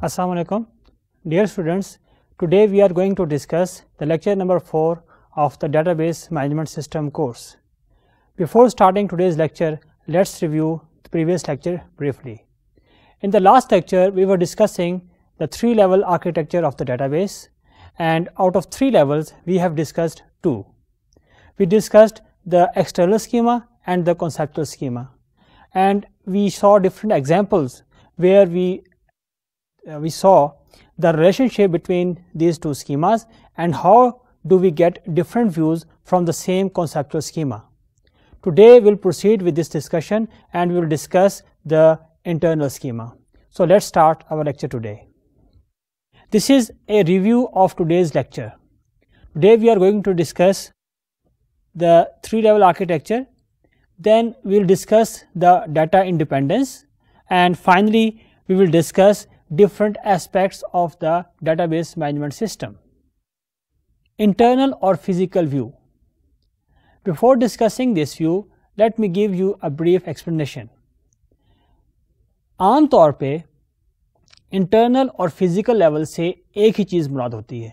Assalamu alaikum. Dear students, today we are going to discuss the lecture number 4 of the database management system course. Before starting today's lecture, let's review the previous lecture briefly. In the last lecture, we were discussing the three level architecture of the database and out of three levels, we have discussed two. We discussed the external schema and the conceptual schema and we saw different examples where we uh, we saw the relationship between these two schemas and how do we get different views from the same conceptual schema. Today we will proceed with this discussion and we will discuss the internal schema. So let's start our lecture today. This is a review of today's lecture. Today we are going to discuss the three level architecture, then we will discuss the data independence and finally we will discuss different aspects of the database management system. Internal or physical view. Before discussing this view, let me give you a brief explanation. आमतौर पे internal और physical level से एक ही चीज़ मुराद होती है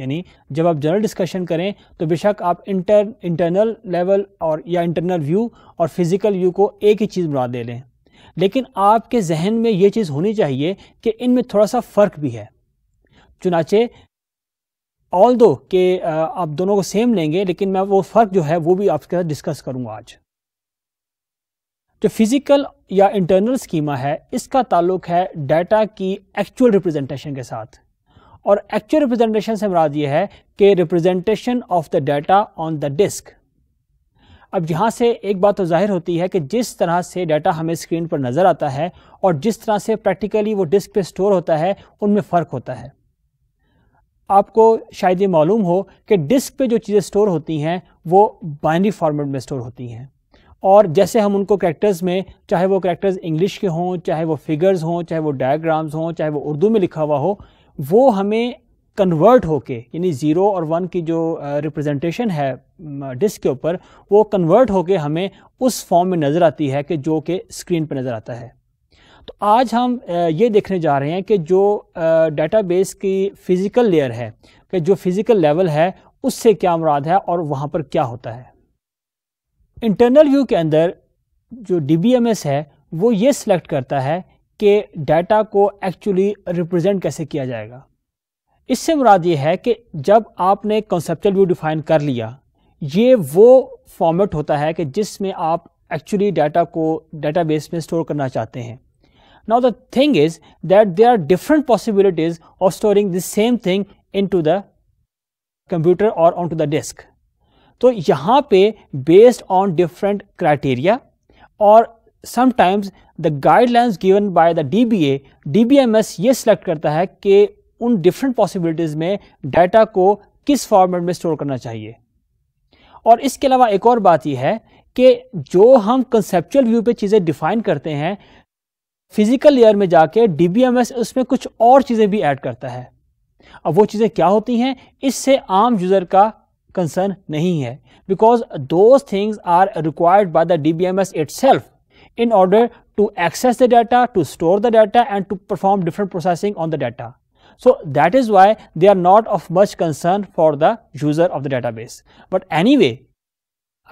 यानी जब आप जनरल डिस्कशन करें तो बेशक आप इंटर इंटरनल लेवल और या इंटरनल व्यू और फिजिकल व्यू को एक ही चीज़ मुराद दे लें लेकिन आपके जहन में ये चीज़ होनी चाहिए कि इनमें थोड़ा सा फ़र्क भी है चुनाचे ऑल दो कि आप दोनों को सेम लेंगे लेकिन मैं वो फ़र्क जो है वो भी आपके साथ डिस्कस करूँगा आज जो फिज़िकल या इंटरनल स्कीमा है इसका ताल्लुक है डाटा की एक्चुअल रिप्रेजेंटेशन के साथ और एक्चुअल रिप्रेजेंटेशन से मराद ये है कि representation of the data on the disk अब यहाँ से एक बात तो जाहिर होती है कि जिस तरह से डाटा हमें स्क्रीन पर नज़र आता है और जिस तरह से प्रैक्टिकली वो डिस्क पे स्टोर होता है उनमें फ़र्क होता है आपको शायद ये मालूम हो कि डिस्क पे जो चीज़ें स्टोर होती हैं वो बाइनरी फॉर्मेट में स्टोर होती हैं और जैसे हम उनको करेक्टर्स में चाहे वो करेक्टर्स इंग्लिश के हों चाहे वो फिगर्स हों चाहे वो डायग्राम्स हों चाहे वो उर्दू में लिखा हुआ हो वो हमें कन्वर्ट होके यानी ज़ीरो और वन की जो रिप्रेजेंटेशन है डिस्क के ऊपर वो कन्वर्ट होके हमें उस फॉर्म में नज़र आती है कि जो कि स्क्रीन पर नज़र आता है तो आज हम ये देखने जा रहे हैं कि जो डेटाबेस की फ़िज़िकल लेयर है कि जो फ़िज़िकल लेवल है उससे क्या मुराद है और वहाँ पर क्या होता है इंटरनल व्यू के अंदर जो डी है वो ये सिलेक्ट करता है कि डाटा को एक्चुअली रिप्रेजेंट कैसे किया जाएगा इससे मुराद ये है कि जब आपने कॉन्सेप्चुअल व्यू डिफाइन कर लिया ये वो फॉर्मेट होता है कि जिसमें आप एक्चुअली डाटा को डाटाबेस में स्टोर करना चाहते हैं now the thing is that there are different possibilities of storing the same thing into the computer और ऑन टू द डिस्क तो यहां पे बेस्ड ऑन डिफरेंट क्राइटेरिया और sometimes the guidelines given by the D B A D B M S ये select करता है कि उन डिफरेंट पॉसिबिलिटीज़ में डाटा को किस फॉर्मेट में स्टोर करना चाहिए और इसके अलावा एक और बात यह है कि जो हम कंसेप्चुअल व्यू पे चीज़ें डिफाइन करते हैं फिजिकल लेयर में जाके डीबीएमएस उसमें कुछ और चीज़ें भी ऐड करता है अब वो चीज़ें क्या होती हैं इससे आम यूज़र का कंसर्न नहीं है because those things are required by the DBMS itself in order to access the data to store the data and to perform different processing on the data So that is why they are not of much concern for the user of the database. But anyway,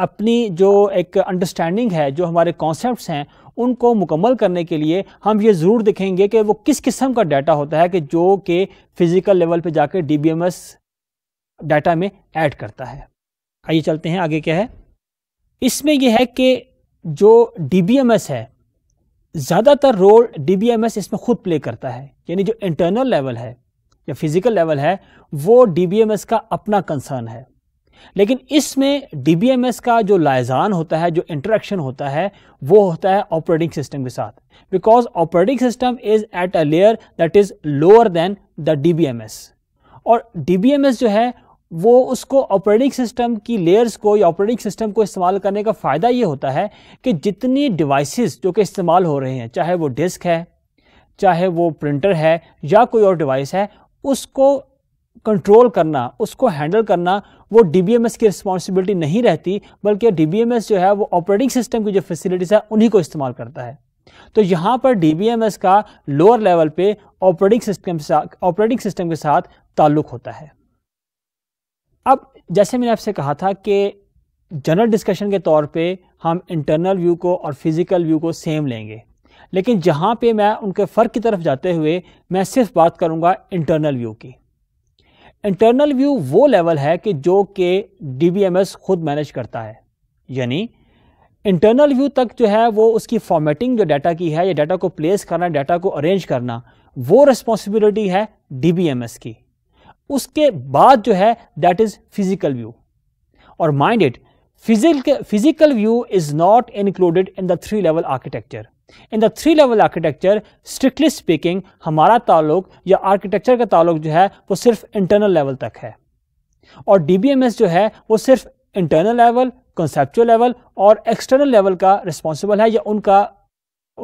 अपनी जो एक understanding है जो हमारे concept हैं उनको मुकम्मल करने के लिए हम ये ज़रूर देखेंगे कि वो किस किस्म का डाटा होता है कि जो कि फ़िज़िकल लेवल पे जाके डीबीएमएस डाटा में ऐड करता है आइए चलते हैं आगे क्या है इसमें यह है कि जो डीबीएमएस है ज़्यादातर रोल डीबीएमएस इसमें खुद प्ले करता है यानी जो इंटरनल लेवल है या फिजिकल लेवल है वो डीबीएमएस का अपना कंसर्न है लेकिन इसमें डीबीएमएस का जो लाइजान होता है जो इंटरेक्शन होता है वो होता है ऑपरेटिंग सिस्टम के साथ because operating system is at a layer that is lower than the DBMS और डीबीएमएस जो है वो उसको ऑपरेटिंग सिस्टम की लेयर्स को या ऑपरेटिंग सिस्टम को इस्तेमाल करने का फ़ायदा ये होता है कि जितनी डिवाइसेस जो कि इस्तेमाल हो रहे हैं चाहे वो डिस्क है चाहे वो प्रिंटर है या कोई और डिवाइस है उसको कंट्रोल करना उसको हैंडल करना वो डी की रिस्पॉन्सिबिलिटी नहीं रहती बल्कि डी जो है वो ऑपरेटिंग सिस्टम की जो फैसिलिटीज़ है उन्हीं को इस्तेमाल करता है तो यहाँ पर डी का लोअर लेवल पे ऑपरेटिंग सिस्टम ऑपरेटिंग सिस्टम के साथ ताल्लुक होता है अब जैसे मैंने आपसे कहा था कि जनरल डिस्कशन के तौर पे हम इंटरनल व्यू को और फिज़िकल व्यू को सेम लेंगे लेकिन जहाँ पे मैं उनके फ़र्क की तरफ जाते हुए मैं सिर्फ बात करूँगा इंटरनल व्यू की इंटरनल व्यू वो लेवल है कि जो कि डी खुद मैनेज करता है यानी इंटरनल व्यू तक जो है वो उसकी फॉर्मेटिंग जो डाटा की है या डाटा को प्लेस करना डाटा को अरेंज करना वो रिस्पॉन्सिबिलिटी है डी की उसके बाद जो है दैट इज फिजिकल व्यू और mind it physical physical view is not included in the three level architecture in the three level architecture strictly speaking हमारा ताल्लुक या आर्किटेक्चर का ताल्लुक जो है वो सिर्फ इंटरनल लेवल तक है और डी बी एम एस जो है वो सिर्फ इंटरनल लेवल कंसेप्चुअल लेवल और एक्सटर्नल लेवल का रिस्पॉन्सिबल है या उनका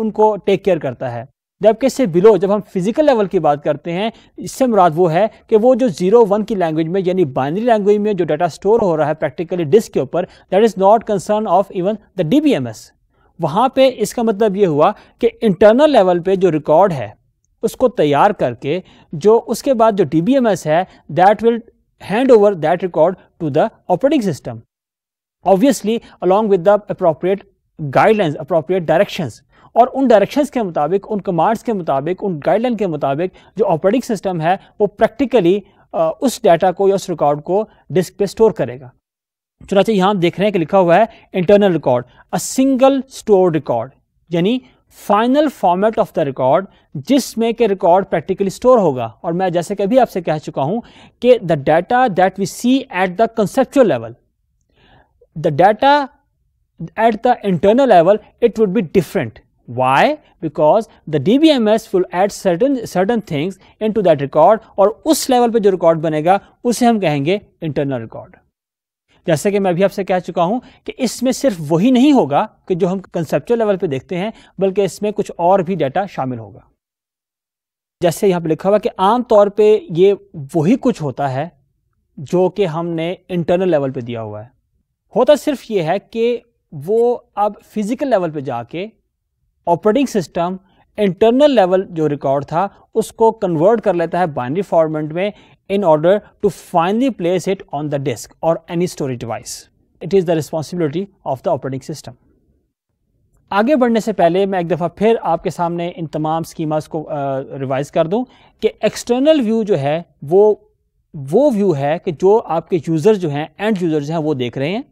उनको टेक केयर करता है जबकि इससे बिलो जब हम फिजिकल लेवल की बात करते हैं इससे मुराद वो है कि वो जो जीरो वन की लैंग्वेज में यानी बाइनरी लैंग्वेज में जो डाटा स्टोर हो रहा है प्रैक्टिकली डिस्क के ऊपर that is not concern of even the D B M S पर इसका मतलब ये हुआ कि इंटरनल लेवल पर जो रिकॉर्ड है उसको तैयार करके जो उसके बाद जो डी बी एम एस है that will hand over that record to the operating system obviously along with the appropriate guidelines appropriate directions और उन डायरेक्शंस के मुताबिक उन कमांड्स के मुताबिक उन गाइडलाइन के मुताबिक जो ऑपरेटिंग सिस्टम है वो प्रैक्टिकली उस डाटा को या उस रिकॉर्ड को डिस्क पे स्टोर करेगा चुनाचे यहां देख रहे हैं कि लिखा हुआ है internal record a single store record यानी final format of the record जिसमें के रिकॉर्ड प्रैक्टिकली स्टोर होगा और मैं जैसे कि अभी आपसे कह चुका हूं कि the data that we see at the conceptual level the data at the internal level it would be different Why? Because the DBMS will add certain certain things into that record और उस level पे जो record बनेगा उसे हम कहेंगे internal record जैसे कि मैं अभी आपसे कह चुका हूं कि इसमें सिर्फ वही नहीं होगा कि जो हम कंसेप्चुअल लेवल पे देखते हैं बल्कि इसमें कुछ और भी डाटा शामिल होगा जैसे यहां पे लिखा हुआ कि आमतौर पे ये वही कुछ होता है जो कि हमने इंटरनल लेवल पे दिया हुआ है होता सिर्फ ये है कि वो अब फिजिकल लेवल पे जाके ऑपरेटिंग सिस्टम इंटरनल लेवल जो रिकॉर्ड था उसको कन्वर्ट कर लेता है बाइनरी फॉर्मेट में in order to finally place it on the disk और any storage device it is the responsibility of the operating system आगे बढ़ने से पहले मैं एक दफ़ा फिर आपके सामने इन तमाम स्कीमास को रिवाइज कर दूं कि एक्सटर्नल व्यू जो है वो वो व्यू है कि जो आपके यूज़र जो हैं एंड यूज़र्स हैं वो देख रहे हैं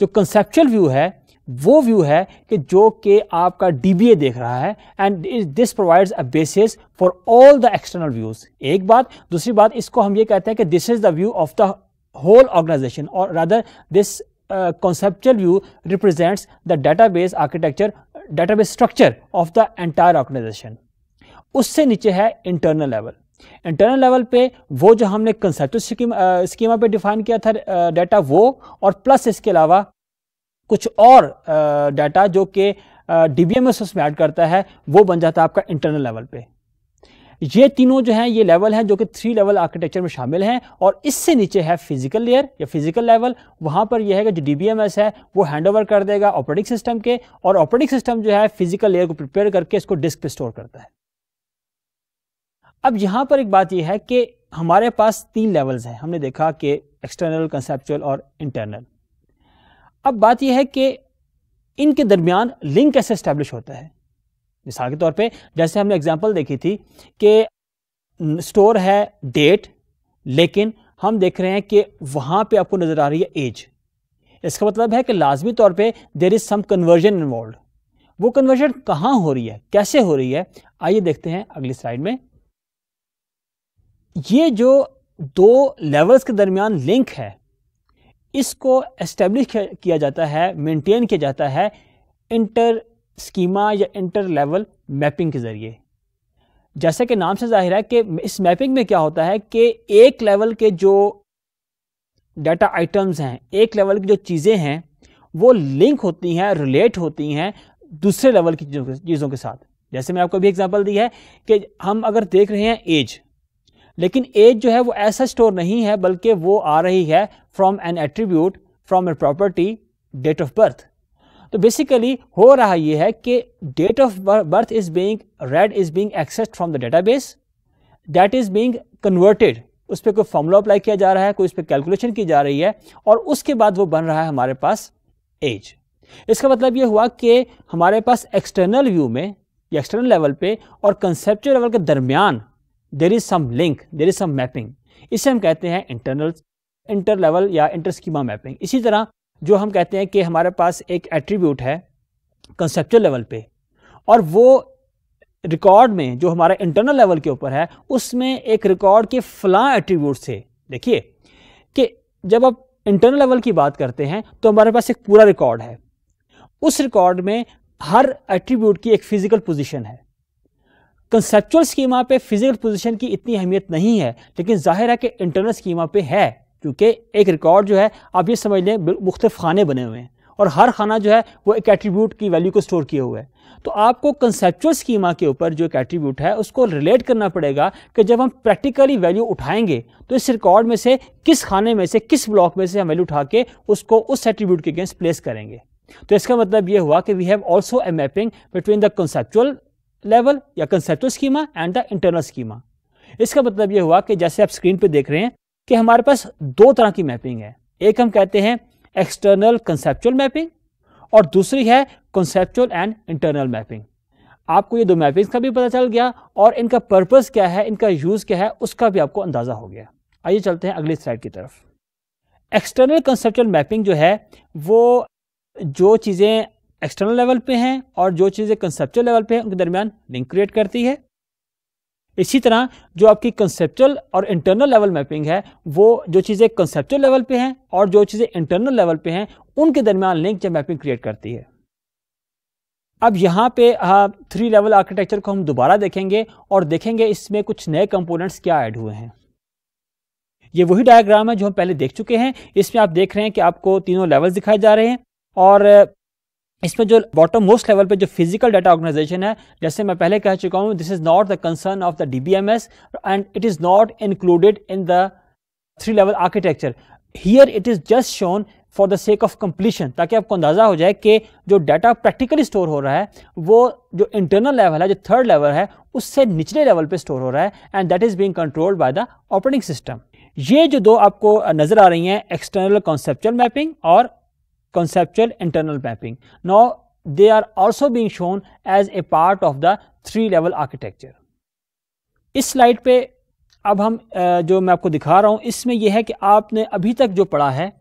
जो कंसेप्चुअल व्यू है वो व्यू है कि जो कि आपका डी देख रहा है and this provides a basis for all the external views एक बात दूसरी बात इसको हम ये कहते हैं कि this is the view of the whole organization और rather this conceptual view represents the base architecture base structure of the entire organization उससे नीचे है इंटरनल लेवल इंटरनल लेवल पे वो जो हमने कंसेप्ट स्कीमा uh, पे डिफाइन किया था डाटा uh, वो और प्लस इसके अलावा कुछ और डाटा जो कि डीबीएमएस उसमें ऐड करता है वो बन जाता है आपका इंटरनल लेवल पे ये तीनों जो हैं ये लेवल हैं जो कि थ्री लेवल आर्किटेक्चर में शामिल हैं और इससे नीचे है फिजिकल लेयर या फिजिकल लेवल वहाँ पर यह है कि जो डीबीएमएस है वो हैंड ओवर कर देगा ऑपरेटिंग सिस्टम के और ऑपरेटिंग सिस्टम जो है फिजिकल लेयर को प्रिपेयर करके इसको डिस्क पे स्टोर करता है अब यहाँ पर एक बात यह है कि हमारे पास तीन लेवल्स हैं हमने देखा कि एक्सटर्नल कंसेप्चुअल और इंटरनल अब बात यह है कि इनके दरमियान लिंक कैसे इस्टेब्लिश होता है मिसाल के तौर पर जैसे हमने एग्जाम्पल देखी थी कि स्टोर है डेट लेकिन हम देख रहे हैं कि वहां पे आपको नज़र आ रही है एज इसका मतलब है कि लाजमी तौर पे there is some conversion involve वो कन्वर्जन कहां हो रही है कैसे हो रही है आइए देखते हैं अगली स्लाइड में ये जो दो लेवल्स के दरमियान लिंक है इसको एस्टेब्लिश किया जाता है मेंटेन किया जाता है इंटर स्कीमा या इंटर लेवल मैपिंग के ज़रिए जैसा कि नाम से जाहिर है कि इस मैपिंग में क्या होता है कि एक लेवल के जो डाटा आइटम्स हैं एक लेवल की जो चीज़ें हैं वो लिंक होती हैं रिलेट होती हैं दूसरे लेवल की चीज़ों के साथ जैसे मैं आपको भी एग्जांपल दी है कि हम अगर देख रहे हैं एज लेकिन एज जो है वो ऐसा स्टोर नहीं है बल्कि वो आ रही है from an attribute from a property date of birth तो बेसिकली हो रहा ये है कि date of birth is being read is being accessed from the database that is being converted उस पर कोई फॉर्मूला अप्लाई किया जा रहा है कोई उस पर कैलकुलेशन की जा रही है और उसके बाद वो बन रहा है हमारे पास एज इसका मतलब ये हुआ कि हमारे पास एक्सटर्नल व्यू में एक्सटर्नल लेवल पे और कंसेप्चुअल लेवल के दरमियान there is some link there is some mapping इसे हम कहते हैं इंटरनल इंटर लेवल या इंटर स्कीमा मैपिंग इसी तरह जो हम कहते हैं कि हमारे पास एक एट्रीब्यूट है कंसेप्चुअल लेवल पे और वो रिकॉर्ड में जो हमारा इंटरनल लेवल के ऊपर है उसमें एक रिकॉर्ड के फला एट्रीब्यूट से देखिए कि जब आप इंटरनल लेवल की बात करते हैं तो हमारे पास एक पूरा रिकॉर्ड है उस रिकॉर्ड में हर एट्रीब्यूट की एक फिजिकल पोजिशन है कंसेप्चुअल स्कीमा पे फिजिकल पोजीशन की इतनी अहमियत नहीं है लेकिन जाहिर है कि इंटरनल स्कीमा पे है क्योंकि एक रिकॉर्ड जो है आप ये समझ लें मुख्तफ खाने बने हुए हैं और हर खाना जो है वो एक एट्रीब्यूट की वैल्यू को स्टोर किए हुए हैं तो आपको कंसेप्चुअल स्कीमा के ऊपर जो एक एट्रीब्यूट है उसको रिलेट करना पड़ेगा कि जब हम प्रैक्टिकली वैल्यू उठाएंगे तो इस रिकॉर्ड में से किस खाने में से किस ब्लॉक में से हम वैल्यू उठा के उसको उस एट्रीब्यूट के अगेंस्ट प्लेस करेंगे तो इसका मतलब ये हुआ कि we have also a mapping between the conceptual level या conceptual schema and the internal schema इसका मतलब यह हुआ कि जैसे आप स्क्रीन पर देख रहे हैं कि हमारे पास दो तरह की मैपिंग है एक हम कहते हैं एक्सटर्नल कंसेप्चुअल मैपिंग और दूसरी है कंसेप्चुअल एंड इंटरनल मैपिंग आपको ये दो मैपिंग्स का भी पता चल गया और इनका पर्पस क्या है इनका यूज क्या है उसका भी आपको अंदाजा हो गया आइए चलते हैं अगली स्लाइड की तरफ एक्सटर्नल कंसेप्चुअल मैपिंग जो है वो जो चीज़ें एक्सटर्नल लेवल पे हैं और जो चीज़ें कंसेप्चुअल लेवल पे हैं उनके दरमियान लिंक क्रिएट करती है इसी तरह जो आपकी कंसेप्चुअल और इंटरनल लेवल मैपिंग है वो जो चीज़ें कंसेप्चुअल लेवल पे हैं और जो चीज़ें इंटरनल लेवल पे हैं उनके दरमियान लिंक जब मैपिंग क्रिएट करती है अब यहाँ पे हाँ, थ्री लेवल आर्किटेक्चर को हम दोबारा देखेंगे और देखेंगे इसमें कुछ नए कंपोनेंट्स क्या ऐड हुए हैं ये वही डायग्राम है जो हम पहले देख चुके हैं इसमें आप देख रहे हैं कि आपको तीनों लेवल्स दिखाए जा रहे हैं और इसमें जो बॉटम मोस्ट लेवल पे जो फिजिकल डाटा ऑर्गेनाइजेशन है जैसे मैं पहले कह चुका हूँ this is not the concern of the DBMS and it is not included in the three level architecture here it is just shown for the sake of completion ताकि आपको अंदाजा हो जाए कि जो डाटा प्रैक्टिकली स्टोर हो रहा है वो जो इंटरनल लेवल है जो थर्ड लेवल है उससे निचले लेवल पे स्टोर हो रहा है and that is being controlled by the operating system ये जो दो आपको नजर आ रही हैं एक्सटर्नल कॉन्सेप्चुअल मैपिंग और conceptual internal mapping. Now they are also being shown as a part of the three level architecture. इस स्लाइड पे अब हम जो मैं आपको दिखा रहा हूँ इसमें यह है कि आपने अभी तक जो पढ़ा है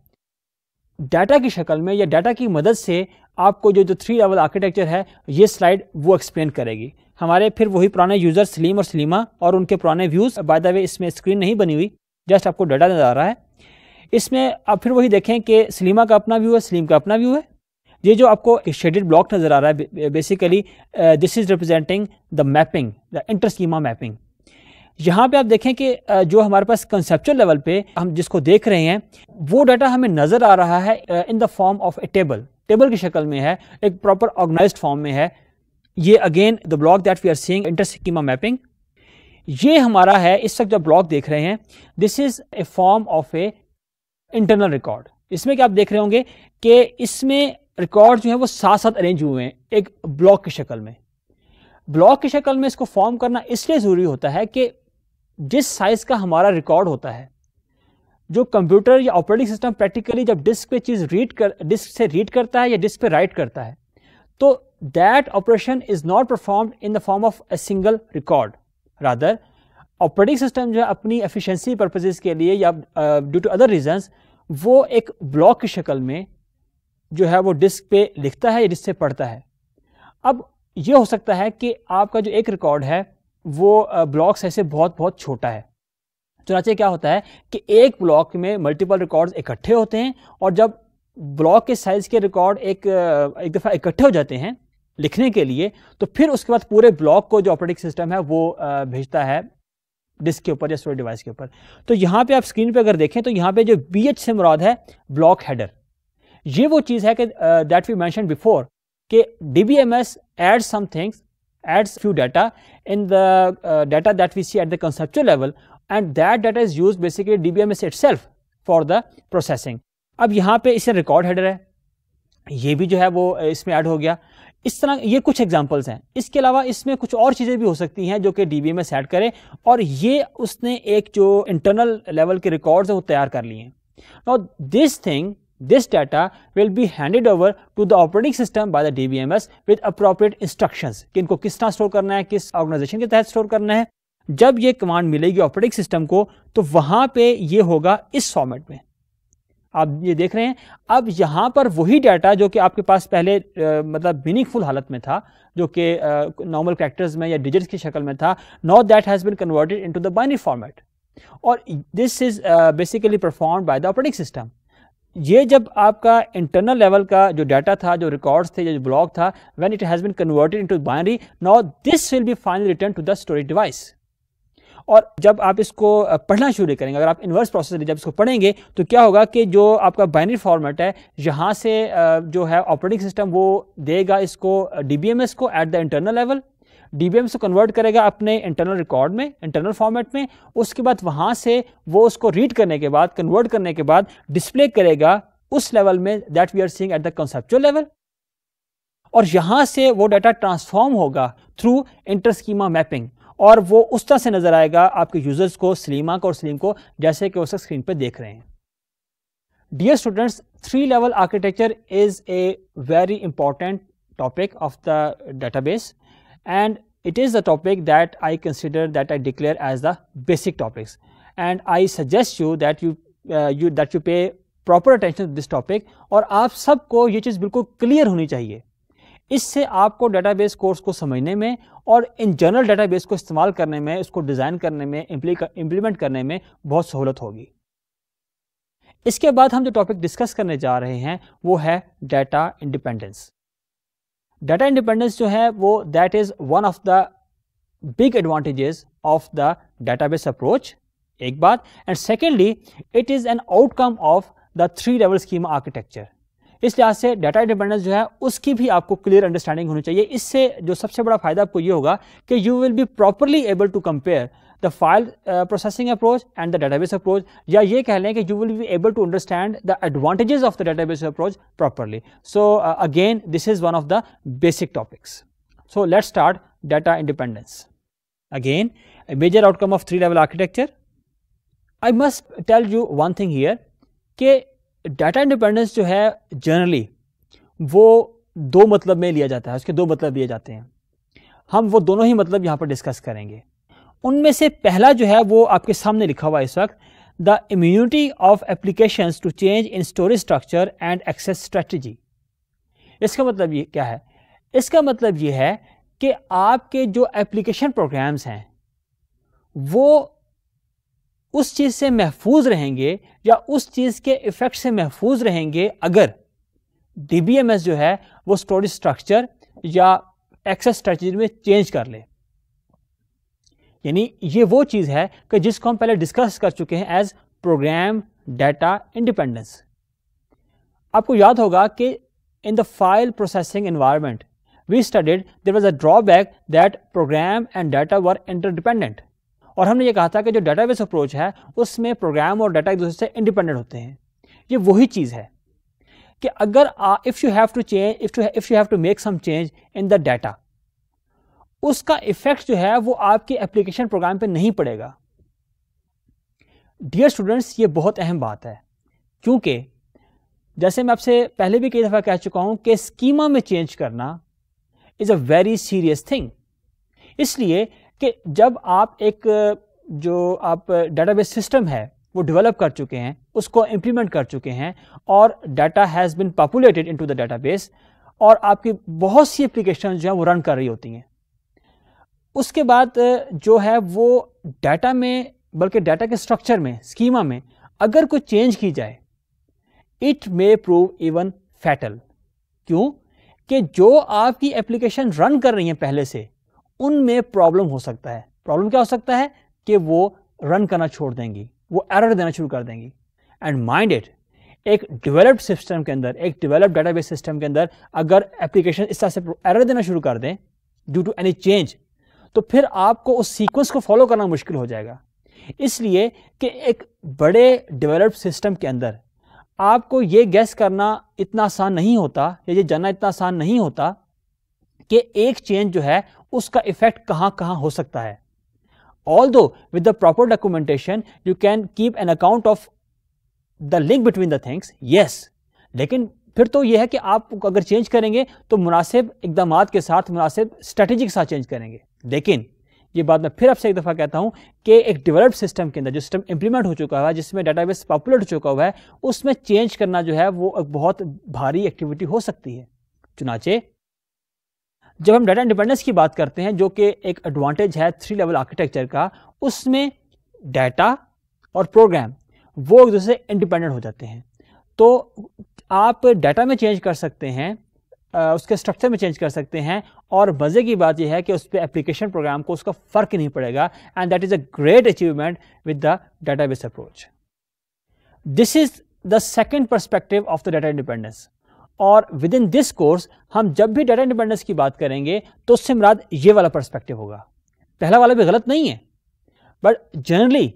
डाटा की शक्ल में या डाटा की मदद से आपको जो जो थ्री लेवल आर्किटेक्चर है ये स्लाइड वो एक्सप्लेन करेगी हमारे फिर वही पुराने यूज़र सलीम और सलीमा और उनके पुराने व्यूज़ बाय द वे इसमें स्क्रीन नहीं बनी हुई जस्ट आपको डाटा नज़र आ रहा है इसमें आप फिर वही देखें कि सलीमा का अपना व्यू है सलीम का अपना व्यू है ये जो आपको शेडेड ब्लॉक नज़र आ रहा है basically this is representing the mapping the inter schema mapping यहाँ पे आप देखें कि uh, जो हमारे पास कंसेप्चुअल लेवल पे हम जिसको देख रहे हैं वो डाटा हमें नज़र आ रहा है in the form of a table table की शक्ल में है एक प्रॉपर ऑर्गेनाइज फॉर्म में है ये again the block that we are seeing schema mapping ये हमारा है इस वक्त जो ब्लॉक देख रहे हैं this is a form of a internal record इसमें क्या आप देख रहे होंगे कि इसमें रिकॉर्ड जो है वो साथ साथ अरेंज हुए हैं एक ब्लॉक की शक्ल में ब्लॉक की शक्ल में इसको फॉर्म करना इसलिए ज़रूरी होता है कि जिस साइज का हमारा रिकॉर्ड होता है जो कंप्यूटर या ऑपरेटिंग सिस्टम प्रैक्टिकली जब डिस्क पे चीज़ रीड कर डिस्क से रीड करता है या डिस्क पे राइट करता है तो that operation is not perform in the form of a single record rather operating system जो है अपनी एफिशिएंसी परपजेज के लिए या ड्यू टू अदर रीजंस वो एक ब्लॉक की शक्ल में जो है वो डिस्क पे लिखता है या डिस्क से पढ़ता है अब ये हो सकता है कि आपका जो एक रिकॉर्ड है वो ब्लॉक साइज से बहुत बहुत छोटा है चुनाचे क्या होता है कि एक ब्लॉक में मल्टीपल रिकॉर्ड्स इकट्ठे होते हैं और जब ब्लॉक के साइज़ के रिकॉर्ड एक एक दफ़ा इकट्ठे हो जाते हैं लिखने के लिए तो फिर उसके बाद पूरे ब्लॉक को जो ऑपरेटिंग सिस्टम है वो भेजता है डिस्क के ऊपर या स्टोरेज डिवाइस के ऊपर तो यहां पे आप स्क्रीन पे अगर देखें तो यहां पे जो बी एच से मुराद है ब्लॉक हेडर ये वो चीज़ है कि दैट वी मैंशन बिफोर कि D B M S add few data in the data that we see at the conceptual level and that data is use basically D B M S itself for the processing अब यहां पर इसे record header है ये भी जो है वो इसमें ऐड हो गया इस तरह ये कुछ एग्जाम्पल्स हैं इसके अलावा इसमें कुछ और चीज़ें भी हो सकती हैं जो कि डी में सेट करें और ये उसने एक जो इंटरनल लेवल के रिकॉर्ड्स हैं वो तैयार कर लिए हैं this thing this data will be handed over to the operating system by the DBMS with appropriate instruction कि इनको किस तरह स्टोर करना है किस ऑर्गेनाइजेशन के तहत स्टोर करना है जब ये कमांड मिलेगी ऑपरेटिंग सिस्टम को तो वहां पे ये होगा इस फॉर्मेट में आप ये देख रहे हैं अब यहाँ पर वही डाटा जो कि आपके पास पहले आ, मतलब मीनिंगफुल हालत में था जो कि नॉर्मल करेक्टर्स में या डिजिट्स की शक्ल में था not that has been converted into the binary format और this is basically perform by the operating system ये जब आपका इंटरनल लेवल का जो डाटा था जो रिकॉर्ड्स थे जो ब्लॉग था when it has been converted into binary now this will be final written to the storage device और जब आप इसको पढ़ना शुरू करेंगे अगर आप इन्वर्स प्रोसेस जब इसको पढ़ेंगे तो क्या होगा कि जो आपका बाइनरी फॉर्मेट है यहाँ से जो है ऑपरेटिंग सिस्टम वो देगा इसको डी को at the internal level DBMS से कन्वर्ट करेगा अपने इंटरनल रिकॉर्ड में इंटरनल फॉर्मेट में उसके बाद वहाँ से वो उसको रीड करने के बाद कन्वर्ट करने के बाद डिस्प्ले करेगा उस लेवल में that we are seeing at the conceptual level और यहाँ से वो डाटा ट्रांसफॉर्म होगा थ्रू इंटरस्कीमा मैपिंग और वो उस तरह से नजर आएगा आपके यूजर्स को सलीमा को और सलीम को जैसे कि उस स्क्रीन पर देख रहे हैं dear students three level architecture is a very important topic of the database and it is the topic that I consider that I declare as the basic topics and I suggest you that you you that you pay proper attention this topic और आप सबको ये चीज़ बिल्कुल clear होनी चाहिए इससे आपको database course को समझने में और इन जनरल डेटाबेस को इस्तेमाल करने में उसको डिज़ाइन करने में इम्प्लीमेंट करने में बहुत सहूलत होगी इसके बाद हम जो टॉपिक डिस्कस करने जा रहे हैं वो है डाटा इंडिपेंडेंस डाटा इंडिपेंडेंस जो है वो that is one of the big advantages of the database approach एक बात and secondly it is an outcome of the three level scheme architecture इस लिहाज से डाटा इंडिपेंडेंस जो है उसकी भी आपको क्लियर अंडरस्टैंडिंग होनी चाहिए इससे जो सबसे बड़ा फायदा आपको ये होगा कि you will be properly able to compare the file processing approach and the database approach या ये कह लें कि you will be able to understand the advantages of the database approach properly so again this is one of the basic topics so let start data independence again major outcome of three level architecture I must tell you one thing here कि data independence जो है generally वो दो मतलब में लिया जाता है उसके दो मतलब लिए जाते हैं हम वो दोनों ही मतलब यहाँ पर डिस्कस करेंगे उनमें से पहला जो है वो आपके सामने लिखा हुआ है इस वक्त the immunity of application to change in storage structure and access strategy इसका मतलब ये क्या है इसका मतलब ये है कि आपके जो एप्लीकेशन प्रोग्राम्स हैं वो उस चीज़ से महफूज रहेंगे या उस चीज़ के इफ़ेक्ट से महफूज रहेंगे अगर डी जो है वो स्टोरेज स्ट्रक्चर या एक्सेस स्ट्रेटी में चेंज कर ले यानी ये वो चीज़ है कि जिसको हम पहले डिस्कस कर चुके हैं एज प्रोग्राम डाटा इंडिपेंडेंस आपको याद होगा कि in the file processing environment we studied there was a drawback that program and data were interdependent और हमने ये कहा था कि जो डेटाबेस अप्रोच है उसमें प्रोग्राम और डाटा एक दूसरे से इंडिपेंडेंट होते हैं ये वही चीज़ है कि अगर if you have to change if to if you have to make some change in the data उसका इफेक्ट जो है वो आपके एप्लीकेशन प्रोग्राम पे नहीं पड़ेगा डियर स्टूडेंट्स ये बहुत अहम बात है क्योंकि जैसे मैं आपसे पहले भी कई दफ़ा कह चुका हूं कि स्कीमा में चेंज करना is a very serious thing इसलिए कि जब आप एक जो आप डेटाबेस सिस्टम है वो डेवलप कर चुके हैं उसको इम्प्लीमेंट कर चुके हैं और data has been populated into the database और आपकी बहुत सी एप्लीकेशन जो है वो रन कर रही होती हैं उसके बाद जो है वो डाटा में बल्कि डाटा के स्ट्रक्चर में स्कीमा में अगर कोई चेंज की जाए it may prove even fatal क्यों कि जो आपकी एप्लीकेशन रन कर रही है पहले से उनमें प्रॉब्लम हो सकता है प्रॉब्लम क्या हो सकता है कि वो रन करना छोड़ देंगी वो एरर देना शुरू कर देंगी एंड माइंड इट एक डेवलप्ड सिस्टम के अंदर एक डेवलप्ड डेटाबेस सिस्टम के अंदर अगर एप्लीकेशन इस तरह से एरर देना शुरू कर दें ड्यू टू एनी चेंज तो फिर आपको उस सीक्वेंस को फॉलो करना मुश्किल हो जाएगा इसलिए कि एक बड़े डेवलप्ड सिस्टम के अंदर आपको ये गैस करना इतना आसान नहीं होता या ये जानना इतना आसान नहीं होता कि एक चेंज जो है उसका इफेक्ट कहां कहां हो सकता है although with the proper documentation you can keep an account of the link between the things yes लेकिन फिर तो यह है कि आप अगर चेंज करेंगे तो मुनासिब इकदाम के साथ मुनासिब स्ट्रेटेजी के साथ चेंज करेंगे लेकिन ये बात मैं फिर आपसे एक दफ़ा कहता हूं कि एक डेवलप्ड सिस्टम के अंदर जो सिस्टम इंप्लीमेंट हो चुका हुआ है जिसमें डेटाबेस पॉपुलर हो चुका हुआ है उसमें चेंज करना जो है वो बहुत भारी एक्टिविटी हो सकती है चुनाचे जब हम डाटा इंडिपेंडेंस की बात करते हैं जो कि एक एडवांटेज है थ्री लेवल आर्किटेक्चर का उसमें डाटा और प्रोग्राम वो एक दूसरे से इंडिपेंडेंट हो जाते हैं तो आप डाटा में चेंज कर सकते हैं उसके स्ट्रक्चर में चेंज कर सकते हैं और मज़े की बात यह है कि उस पर एप्लीकेशन प्रोग्राम को उसका फ़र्क नहीं पड़ेगा and that is a great achievement with the base approach this is the second perspective of the data independence और विद इन दिस कोर्स हम जब भी डाटा इंडिपेंडेंस की बात करेंगे तो उससे मुराद ये वाला पर्सपेक्टिव होगा पहला वाला भी गलत नहीं है but generally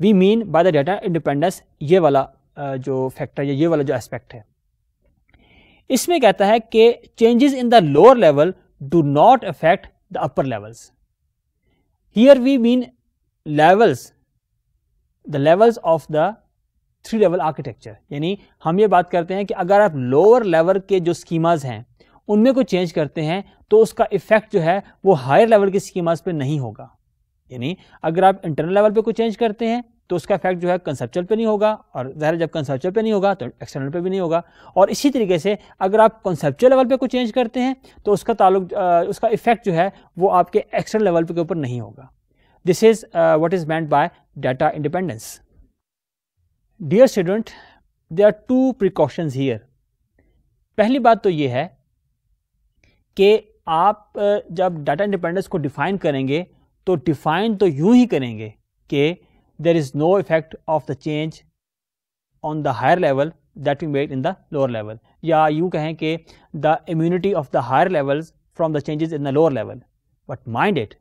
we mean by the data independence ये वाला जो फैक्टर या ये वाला जो एस्पेक्ट है इसमें कहता है कि changes in the lower level do not affect the upper levels here we mean levels the levels of the three level architecture यानी हम ये बात करते हैं कि अगर आप लोअर लेवल के जो स्कीमाज हैं उनमें कोई चेंज करते हैं तो उसका इफेक्ट जो है वो हायर लेवल के स्कीमाज पे नहीं होगा यानी अगर आप इंटरनल लेवल पे कोई चेंज करते हैं तो उसका इफेक्ट जो है कंसेप्चुअल पे नहीं होगा और ज़ाहिर जब कंसेप्चुअल पे नहीं होगा तो एक्सटर्नल पे भी नहीं होगा और इसी तरीके से अगर आप कंसेप्चुअल लेवल पे कोई चेंज करते हैं तो उसका ताल्लुक उसका इफेक्ट जो है वो आपके एक्सटर्नल लेवल पे के ऊपर नहीं होगा this is what is meant by data independence dear student they are two precautions here पहली बात तो ये है कि आप जब डाटा इंडिपेंडेंस को डिफाइन करेंगे तो डिफाइन तो यूं ही करेंगे कि there is no effect of the change on the higher level that we made in the lower level या यूं कहें कि the immunity of the higher levels from the changes in the lower level but mind it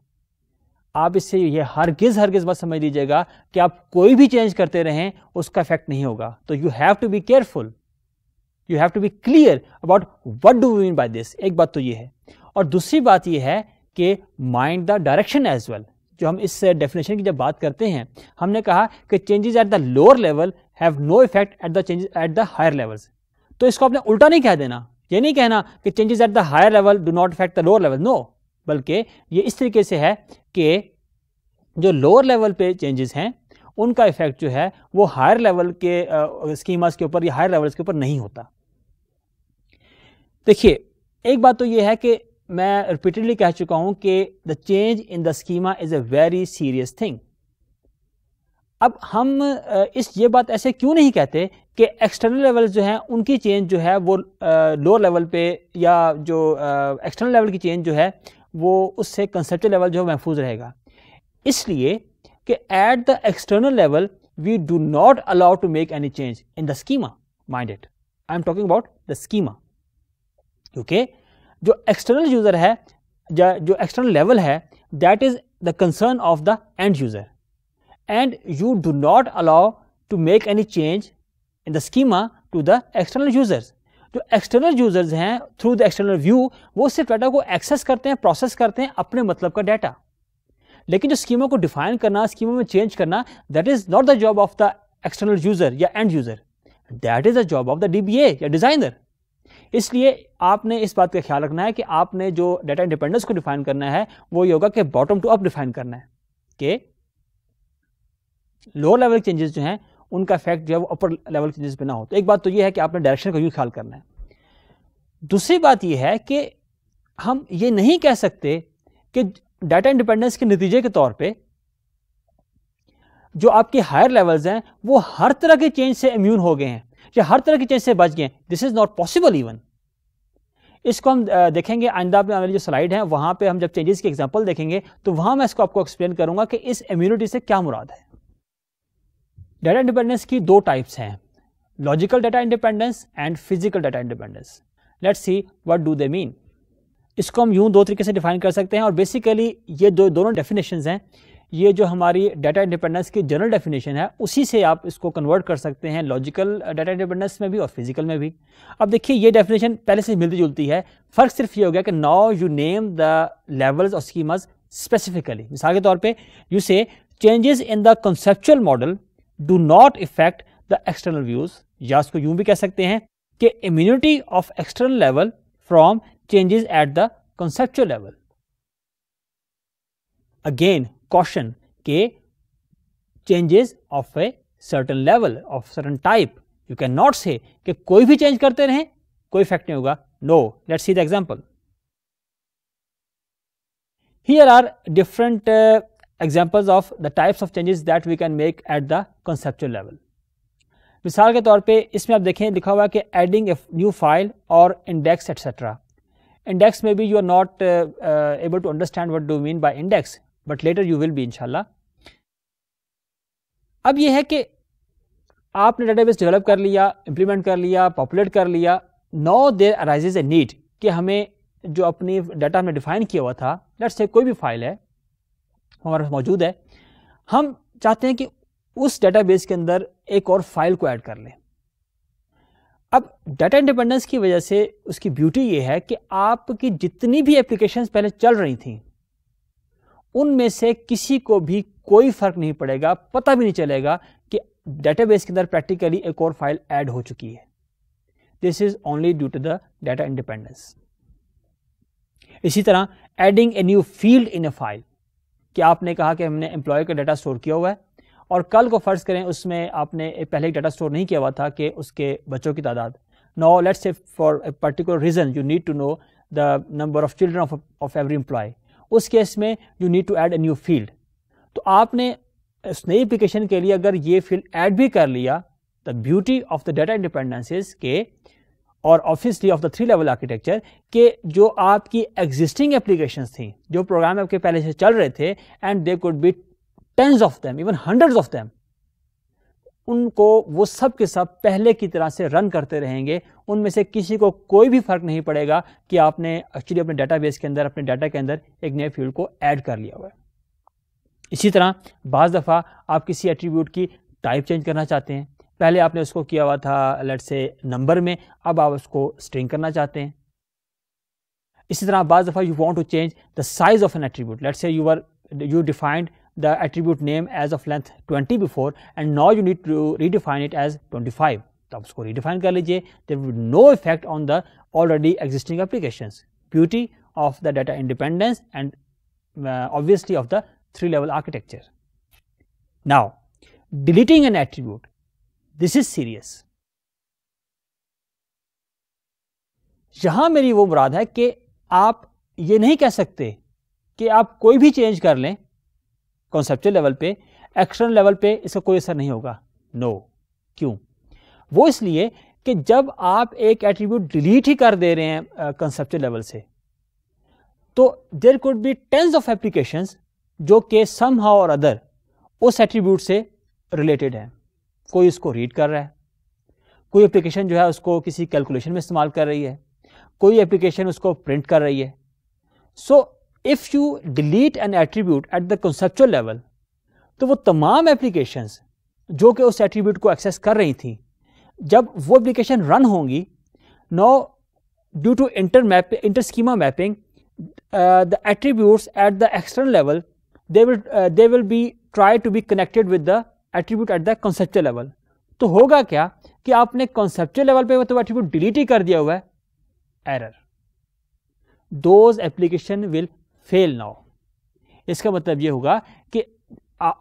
आप इससे ये हरगिज़ हरगिज़ बात समझ लीजिएगा कि आप कोई भी चेंज करते रहें उसका इफेक्ट नहीं होगा तो you have to be careful you have to be clear about what do mean by this एक बात तो ये है और दूसरी बात यह है कि mind the direction as well जो हम इस डेफिनेशन की जब बात करते हैं हमने कहा कि changes at the lower level have no effect at the changes at the higher levels तो इसको आपने उल्टा नहीं कह देना ये नहीं कहना कि changes at the higher level do not effect the lower level no बल्कि ये इस तरीके से है के जो लोअर लेवल पे चेंजेस हैं उनका इफेक्ट जो है वो हायर लेवल के स्कीमास के ऊपर या हायर लेवल्स के ऊपर नहीं होता देखिए एक बात तो ये है कि मैं रिपीटेडली कह चुका हूं कि the change in the schema is a very serious thing अब हम इस ये बात ऐसे क्यों नहीं कहते कि एक्सटर्नल लेवल जो हैं उनकी चेंज जो है वो लोअर लेवल पे या जो एक्सटर्नल लेवल की चेंज जो है वो उससे कंसेप्ट लेवल जो महफूज रहेगा इसलिए कि at the external level we do not allow to make any change in the schema mind it I am talking about the schema क्योंकि जो एक्सटर्नल यूज़र है जो एक्सटर्नल लेवल है that is the concern of the end user and you do not allow to make any change in the schema to the external users जो external users हैं through the external view वो सिर्फ data को access करते हैं process करते हैं अपने मतलब का डाटा लेकिन जो स्कीमों को डिफाइन करना स्कीमों में चेंज करना that is not the job of the external user या end user that is the job of the DBA या डिजाइनर इसलिए आपने इस बात का ख्याल रखना है कि आपने जो डाटा इंडिपेंडेंस को डिफाइन करना है वो योगा के बॉटम टू अप डिफाइन करना है के लोअर लेवल चेंजेस जो हैं उनका इफेक्ट जो है वो अपर लेवल के चीज़ पे ना हो तो एक बात तो ये है कि आपने डायरेक्शन का यूँ ख्याल करना है दूसरी बात यह है कि हम ये नहीं कह सकते कि डाटा इंडिपेंडेंस के नतीजे के तौर पर जो आपके हायर लेवल्स हैं वो हर तरह के चेंज से इम्यून हो गए हैं या हर तरह के चेंज से बच गए this is not possible even इसको हम देखेंगे आइंदा में हमारी जो स्लाइड है वहां पे हम जब चेंजेस की एग्जांपल देखेंगे तो वहां मैं इसको आपको एक्सप्लेन करूंगा कि इस इम्यूनिटी से क्या मुराद है डाटा इंडिपेंडेंस की दो टाइप्स हैं logical data independence and physical data independence let's see what do they mean इसको हम यूं दो तरीके से डिफाइन कर सकते हैं और बेसिकली ये दो दोनों डेफिनेशन हैं ये जो हमारी डाटा इंडिपेंडेंस की जनरल डेफिनेशन है उसी से आप इसको कन्वर्ट कर सकते हैं लॉजिकल डाटा इंडिपेंडेंस में भी और फिजिकल में भी अब देखिए ये डेफिनेशन पहले से मिलती जुलती है फ़र्क सिर्फ ये हो गया कि now you name the levels और स्कीमज स्पेसिफिकली मिसाल के तौर पर you say changes in the conceptual model do not effect the external views या उसको यूं भी कह सकते हैं कि immunity of external level from changes at the conceptual level again caution के changes of a certain level of certain type you can not say कि कोई भी चेंज करते रहें कोई इफेक्ट नहीं होगा no let see the example here are different examples of the types of changes that we can make at the conceptual level मिसाल के तौर पे इसमें आप देखें लिखा हुआ कि एडिंग ए न्यू फाइल और इंडेक्स एट्सेट्रा इंडेक्स में भी you are not able to understand what do mean by index but later you will be इनशाला अब यह है कि आपने डेटाबेस डेवलप कर लिया इंप्लीमेंट कर लिया पॉपुलेट कर लिया no there arises a need कि हमें जो अपनी डाटा हमने डिफाइन किया हुआ था लेट्स से कोई भी फाइल है हमारे पास मौजूद है हम चाहते हैं कि उस डेटाबेस के अंदर एक और फाइल को ऐड कर लें अब डाटा इंडिपेंडेंस की वजह से उसकी ब्यूटी ये है कि आपकी जितनी भी एप्लीकेशंस पहले चल रही थी उनमें से किसी को भी कोई फर्क नहीं पड़ेगा पता भी नहीं चलेगा कि डेटाबेस के अंदर प्रैक्टिकली एक और फाइल ऐड हो चुकी है this is only due to the data independence इसी तरह adding a new field in a file कि आपने कहा कि हमने एम्प्लॉय का डाटा स्टोर किया हुआ है और कल को फ़र्ज़ करें उसमें आपने पहले डाटा स्टोर नहीं किया हुआ था कि उसके बच्चों की तादाद no let's say for a particular reason you need to know the number of children of every employ उस केस में you need to add a new field तो आपने उस नई एप्लीकेशन के लिए अगर ये फील्ड एड भी कर लिया the beauty of the data independence के और obviously of the three level architecture के जो आपकी एग्जिस्टिंग एप्लीकेशन थी जो प्रोग्राम आपके पहले से चल रहे थे and they could be tens of them even hundreds of them उनको वो सब के सब पहले की तरह से रन करते रहेंगे उनमें से किसी को कोई भी फर्क नहीं पड़ेगा कि आपने एक्चुअली अपने डेटाबेस के अंदर अपने डाटा के अंदर एक नए फील्ड को एड कर लिया हुआ है इसी तरह बज दफ़ा आप किसी एट्रीब्यूट की टाइप चेंज करना चाहते हैं पहले आपने उसको किया हुआ था लेट से नंबर में अब आप उसको स्ट्रिंग करना चाहते हैं इसी तरह बाज दफ़ा you want to change the size of an attribute let say you are you defined the attribute name as of length twenty before and now you need to redefine it as twenty five तो आप उसको redefine कर लीजिए there would no effect on the already existing application beauty of the data independence and obviously of the three level architecture now deleting an attribute this is serious यहां मेरी वो मुराद है कि आप ये नहीं कह सकते कि आप कोई भी चेंज कर लें कॉन्सेप्चुअल लेवल पे एक्सटर्नल लेवल पे इसका कोई असर नहीं होगा नो no. क्यों वो इसलिए कि जब आप एक एट्रीब्यूट डिलीट ही कर दे रहे हैं कंसेप्चुअल लेवल से तो there could be tens of applications जो कि सम हाउ और अदर उस एट्रीब्यूट से रिलेटेड हैं कोई उसको रीड कर रहा है कोई एप्लीकेशन जो है उसको किसी कैलकुलेशन में इस्तेमाल कर रही है कोई एप्लीकेशन उसको प्रिंट कर रही है so if you delete an attribute at the conceptual level तो वो तमाम एप्लीकेशन जो कि उस एट्रीब्यूट को एक्सेस कर रही थी जब वो एप्लीकेशन रन होंगी no due to inter map inter schema mapping the attribute at the external level they will be try to be connected with the attribute at the conceptual level तो होगा क्या कि आपने कॉन्सेप्चुअल लेवल पे तो attribute delete ही कर दिया हुआ है error those application will fail now इसका मतलब ये होगा कि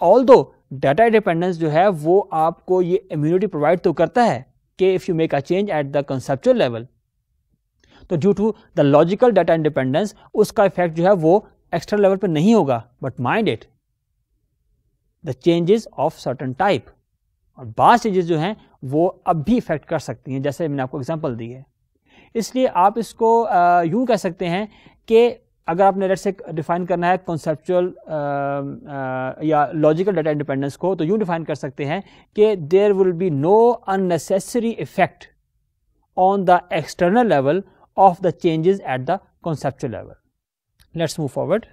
ऑल दो डाटा डिपेंडेंस जो है वो आपको ये इम्यूनिटी प्रोवाइड तो करता है कि if you make a change at the conceptual level तो due to the logical data independence उसका इफेक्ट जो है वो एक्स्ट्रा लेवल पे नहीं होगा but mind it the changes of certain type और बाद चेंजेस जो हैं वो अब भी इफेक्ट कर सकती हैं जैसे मैंने आपको एग्जाम्पल दी है इसलिए आप इसको यूँ कह सकते हैं कि अगर आपने लेट से डिफाइन करना है कॉन्सेप्चुअल या लॉजिकल डाटा इंडिपेंडेंस को तो यूँ डिफाइन कर सकते हैं कि there will be no unnecessary effect on the external level of the changes at the conceptual level let's move forward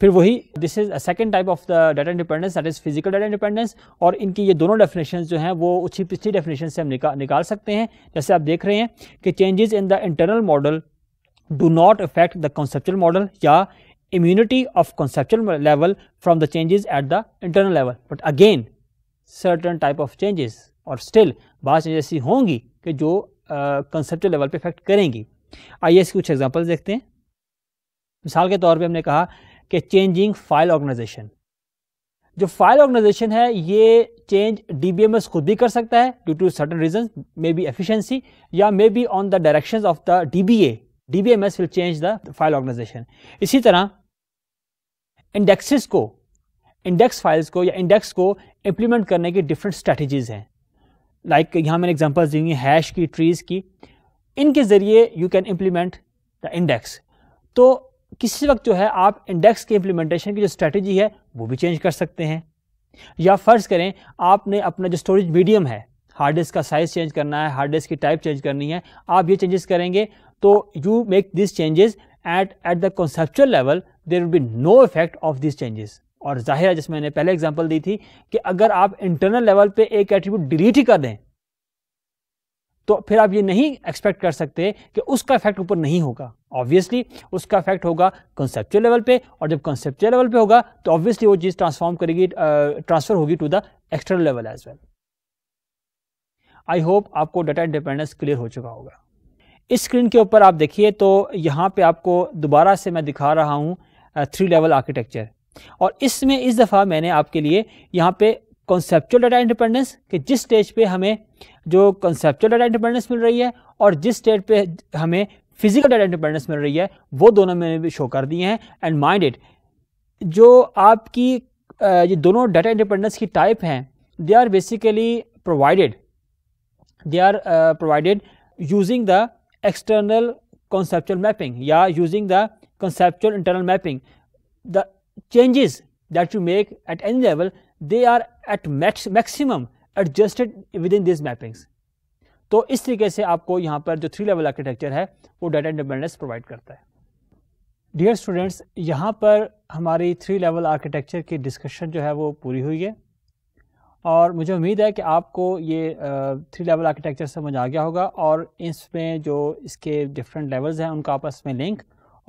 फिर वही this is second type of the data independence that is physical data independence और इनकी ये दोनों definition जो हैं वो उसी पिछली डेफिनेशन से हम निका, निकाल सकते हैं जैसे आप देख रहे हैं कि changes in the internal model do not affect the conceptual model या immunity of conceptual level from the changes at the internal level but again certain type of changes और स्टिल बात चीज ऐसी होंगी कि जो कंसेप्चुअल लेवल पे effect करेंगी आइए इसके कुछ एग्जांपल्स देखते हैं मिसाल के तौर पे हमने कहा कि चेंजिंग फाइल ऑर्गेनाइजेशन जो फाइल ऑर्गेनाइजेशन है ये चेंज डीबीएमएस खुद भी कर सकता है due to certain reason maybe efficiency या maybe on the direction of the DBA DBMS will change the file organization इसी तरह इंडेक्सेस को इंडेक्स फाइल्स को या इंडेक्स को इम्प्लीमेंट करने की डिफरेंट स्ट्रेटेजीज हैं लाइक like, यहाँ मैंने एग्जाम्पल्स दी हुई हैश की ट्रीज की इनके ज़रिए you can implement the index तो किसी वक्त जो है आप इंडेक्स के इंप्लीमेंटेशन की जो स्ट्रेटजी है वो भी चेंज कर सकते हैं या फ़र्ज़ करें आपने अपना जो स्टोरेज मीडियम है हार्ड डिस्क का साइज़ चेंज करना है हार्ड डिस्क की टाइप चेंज करनी है आप ये चेंजेस करेंगे तो you make this changes at at the conceptual level there will be no effect of this changes और जाहिर है जिसमें मैंने पहले एग्जांपल दी थी कि अगर आप इंटरनल लेवल पे एक एट्रीब्यूट डिलीट ही कर दें तो फिर आप ये नहीं एक्सपेक्ट कर सकते कि उसका इफेक्ट ऊपर नहीं होगा ऑब्वियसली उसका इफेक्ट होगा कंसेप्चुअल लेवल पे और जब कंसेप्चुअल लेवल पे होगा तो ऑब्वियसली वो चीज़ ट्रांसफॉर्म करेगी ट्रांसफर होगी to the external level as well I hope आपको डाटा इंडिपेंडेंस क्लियर हो चुका होगा इस स्क्रीन के ऊपर आप देखिए तो यहाँ पर आपको दोबारा से मैं दिखा रहा हूँ थ्री लेवल आर्किटेक्चर और इसमें इस, इस दफ़ा मैंने आपके लिए यहाँ पे कॉन्सेप्चुअल डाटा इंडिपेंडेंस कि जिस स्टेज पे हमें जो कॉन्सेप्चुअल डाटा इंडिपेंडेंस मिल रही है और जिस स्टेज पे हमें फिजिकल डाटा इंडिपेंडेंस मिल रही है वो दोनों मैंने भी शो कर दिए हैं एंड माइंड इट जो आपकी ये दोनों डाटा इंडिपेंडेंस की टाइप हैं they are basically provided they are provided using the external conceptual mapping या using the conceptual internal mapping the changes that you make at any level they are at maximum adjusted within this mappings तो इस तरीके से आपको यहाँ पर जो three level architecture है वो डाटा इंडिपेंडेंस प्रोवाइड करता है डियर स्टूडेंट्स यहां पर हमारी थ्री लेवल आर्किटेक्चर की डिस्कशन जो है वो पूरी हुई है और मुझे उम्मीद है कि आपको ये थ्री लेवल आर्किटेक्चर समझ आ गया होगा और इसमें जो इसके डिफरेंट लेवल्स हैं उनका आपस में लिंक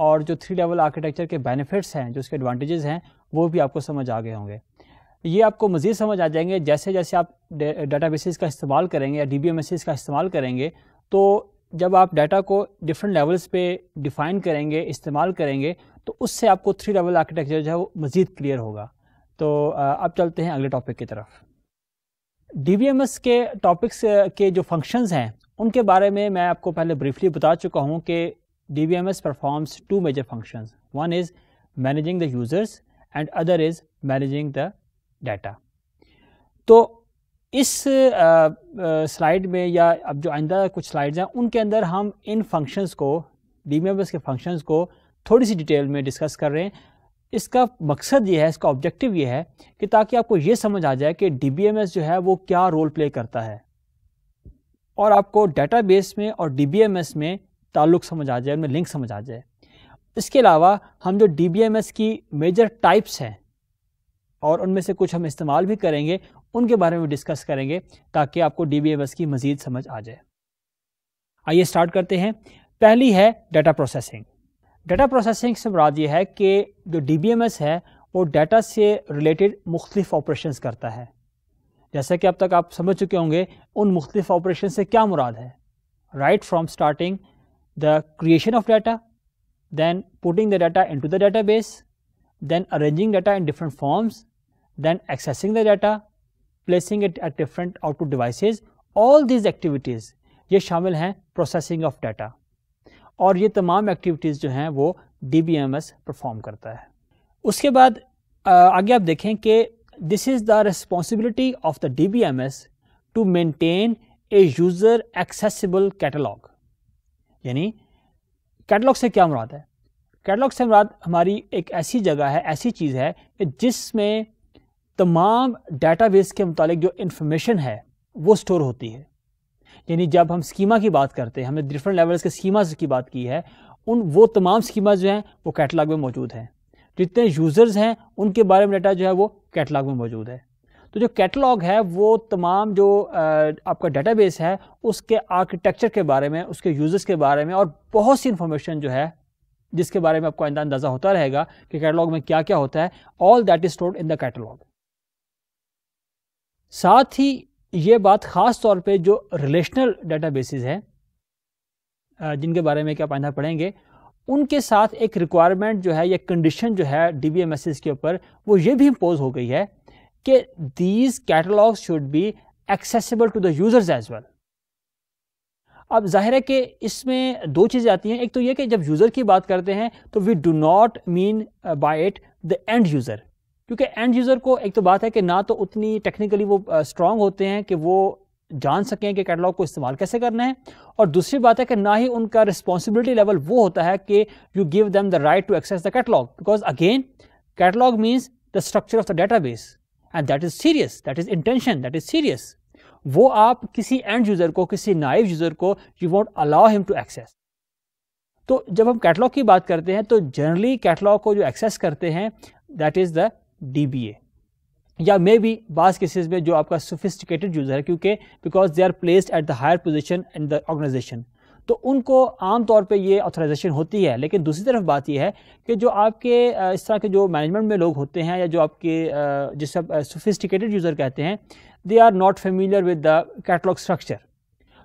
और जो थ्री लेवल आर्किटेक्चर के बेनिफिट्स हैं जो उसके एडवांटेजेस हैं वो भी आपको समझ आ गए होंगे ये आपको मज़ीद समझ आ जाएंगे जैसे जैसे आप डाटा बेसिस का इस्तेमाल करेंगे या डी का इस्तेमाल करेंगे तो जब आप डाटा को डिफरेंट लेवल्स पे डिफ़ाइन करेंगे इस्तेमाल करेंगे तो उससे आपको थ्री लेवल आर्किटेक्चर जो है वो मज़ीद क्लियर होगा तो अब चलते हैं अगले टॉपिक की तरफ डी के टॉपिक्स के जो फंक्शंस हैं उनके बारे में मैं आपको पहले ब्रीफली बता चुका हूँ कि D V M S performs two major functions one is managing the users and other is managing the data तो इस स्लाइड में या अब जो आइंदा कुछ स्लाइड्स हैं उनके अंदर हम इन फंक्शंस को डी मेम्बर्स के फंक्शंस को थोड़ी सी डिटेल में डिस्कस कर रहे हैं इसका मकसद ये है इसका ऑब्जेक्टिव ये है कि ताकि आपको ये समझ आ जाए कि डी जो है वो क्या रोल प्ले करता है और आपको डेटाबेस में और डी में ताल्लुक समझ आ जाए उनमें लिंक समझ आ जाए इसके अलावा हम जो डी की मेजर टाइप्स हैं और उनमें से कुछ हम इस्तेमाल भी करेंगे उनके बारे में डिस्कस करेंगे ताकि आपको डी बी की मज़ीद समझ आ जाए आइए स्टार्ट करते हैं पहली है डाटा प्रोसेसिंग डाटा प्रोसेसिंग से मुराद ये है कि जो डी बी एम एस है वो डाटा से रिलेटेड मुख्तफ ऑपरेशन करता है जैसा कि अब तक आप समझ चुके होंगे उन मुख्तफ ऑपरेशन से क्या मुराद है right from starting the creation of data then putting the data into the database then arranging data in different forms, then accessing the data, placing it at different output devices, all these activities ये शामिल हैं processing of data और ये तमाम activities जो हैं वो DBMS perform करता है उसके बाद आगे आप देखें कि this is the responsibility of the DBMS to maintain a user accessible catalog यानी catalog से क्या मुराद है कैटलॉग से मुराद हमारी एक ऐसी जगह है ऐसी चीज़ है कि जिसमें तमाम बेस के मुतालिक जो इन्फॉर्मेशन है वो स्टोर होती है यानी जब हम स्कीमा की बात करते हैं हमने डिफरेंट लेवल्स के स्कीमाज की बात की है उन वो तमाम स्कीमाज जो हैं वो कैटलाग में मौजूद हैं जितने यूज़र्स हैं उनके बारे में डाटा जो है वो कैटलाग में मौजूद है तो जो कैटलॉग है वो तमाम जो आपका बेस है उसके आर्किटेक्चर के बारे में उसके यूज़र्स के बारे में और बहुत सी इन्फॉर्मेशन जो है जिसके बारे में आपको आइंदा अंदाज़ा होता रहेगा कि कैटलॉग में क्या क्या होता है all that is stored in the catalogue साथ ही ये बात ख़ास तौर पे जो रिलेशनल बेसिस हैं जिनके बारे में क्या आइंदा पढ़ेंगे उनके साथ एक रिक्वायरमेंट जो है या कंडीशन जो है डी बी एम एस के ऊपर वो ये भी इम्पोज हो गई है कि these catalogue should be accessible to the users as well अब जाहिर है कि इसमें दो चीज़ें आती हैं एक तो ये कि जब यूज़र की बात करते हैं तो we do not mean by it the end user क्योंकि एंड यूज़र को एक तो बात है कि ना तो उतनी टेक्निकली वो स्ट्रांग uh, होते हैं कि वो जान सकें कि कैटलॉग को इस्तेमाल कैसे करना है और दूसरी बात है कि ना ही उनका रिस्पॉन्सिबिलिटी लेवल वो होता है कि you give them the right to access the catalogue because again catalogue means the structure of the database and that is serious that is intention that is serious वो आप किसी end user को किसी naive user को you won't allow him to access तो जब हम catalogue की बात करते हैं तो जनरली कैटलॉग को जो एक्सेस करते हैं दैट इज़ द डी या मे बी बास केसेस में जो आपका सोफिस्टिकेटेड यूज़र है क्योंकि because they are placed at the higher position in the organisation तो उनको आम तौर पे ये ऑथराइजेशन होती है लेकिन दूसरी तरफ बात यह है कि जो आपके इस तरह के जो मैनेजमेंट में लोग होते हैं या जो आपके जिसे आप सोफिस्टिकेटेड यूज़र कहते हैं they are not familiar with the catalogue structure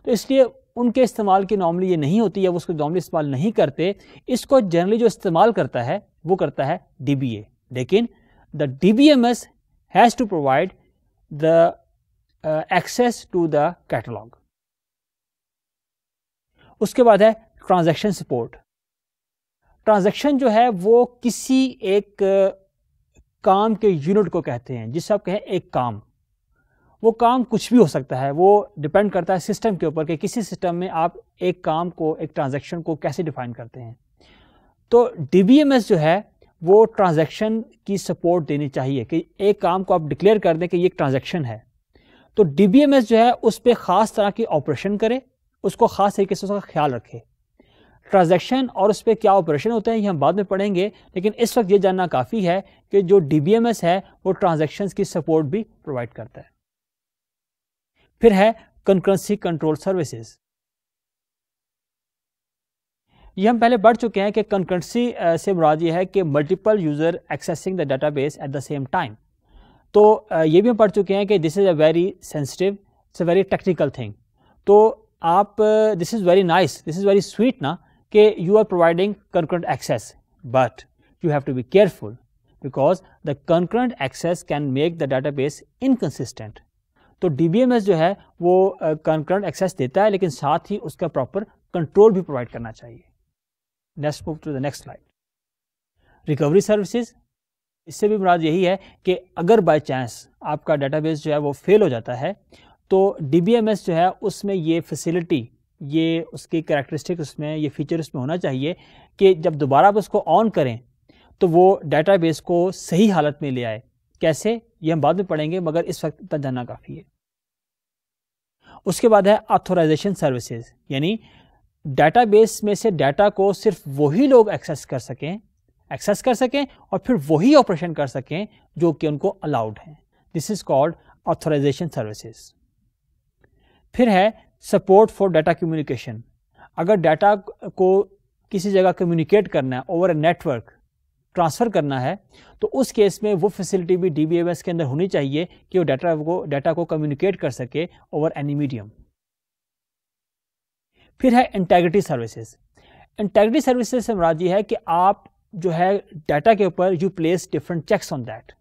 तो इसलिए उनके इस्तेमाल की नॉर्मली ये नहीं होती है वो उसको नॉर्मली इस्तेमाल नहीं करते इसको जनरली जो इस्तेमाल करता है वो करता है डी लेकिन the D B M S has to provide the access to the catalogue उसके बाद है ट्रांजेक्शन सपोर्ट ट्रांजेक्शन जो है वो किसी एक काम के यूनिट को कहते हैं जिसे आप कहें एक काम वो काम कुछ भी हो सकता है वो डिपेंड करता है सिस्टम के ऊपर कि किसी सिस्टम में आप एक काम को एक ट्रांजेक्शन को कैसे डिफाइन करते हैं तो डी जो है वो ट्रांजेक्शन की सपोर्ट देनी चाहिए कि एक काम को आप डिक्लेयर कर दें कि ये एक ट्रांजेक्शन है तो डी जो है उस पर ख़ास तरह की ऑपरेशन करें उसको ख़ास तरीके से उसका ख्याल रखें ट्रांजेक्शन और उस पर क्या ऑपरेशन होते हैं ये हम बाद में पढ़ेंगे लेकिन इस वक्त ये जानना काफ़ी है कि जो डी है वो ट्रांजेक्शन की सपोर्ट भी प्रोवाइड करता है फिर है कंकरेंसी कंट्रोल सर्विसेज ये हम पहले बढ़ चुके हैं कि कंकरेंसी से मुराद यह है कि multiple user accessing the database at the same time तो ये भी हम पढ़ चुके हैं कि this is a very sensitive it's a very technical thing तो आप this is very nice this is very sweet ना कि you are providing concurrent access but you have to be careful because the concurrent access can make the database inconsistent तो D जो है वो concurrent uh, access देता है लेकिन साथ ही उसका प्रॉपर कंट्रोल भी प्रोवाइड करना चाहिए next move to the next slide recovery services इससे भी मुराद यही है कि अगर बाय चांस आपका डाटाबेस जो है वो फेल हो जाता है तो डी जो है उसमें ये फैसिलिटी ये उसकी करेक्टरिस्टिक उसमें ये फीचर उसमें होना चाहिए कि जब दोबारा आप उसको ऑन करें तो वो बेस को सही हालत में ले आए कैसे ये हम बाद में पढ़ेंगे मगर इस वक्त इतना जानना काफ़ी है उसके बाद है ऑथोराइजेशन सर्विसेज यानी बेस में से डाटा को सिर्फ वही लोग एक्सेस कर सकें एक्सेस कर सकें और फिर वही ऑपरेशन कर सकें जो कि उनको अलाउड हैं this is called authorisation services फिर है सपोर्ट फॉर डाटा कम्युनिकेशन अगर डाटा को किसी जगह कम्युनिकेट करना है ओवर ए नेटवर्क ट्रांसफ़र करना है तो उस केस में वो फैसिलिटी भी डी के अंदर होनी चाहिए कि वो डाटा को डाटा को कम्युनिकेट कर सके ओवर एनी मीडियम फिर है इंटेग्रिटी सर्विसेज इंटेग्रिटी सर्विसेज से मराद ये है कि आप जो है डाटा के ऊपर you place different checks on that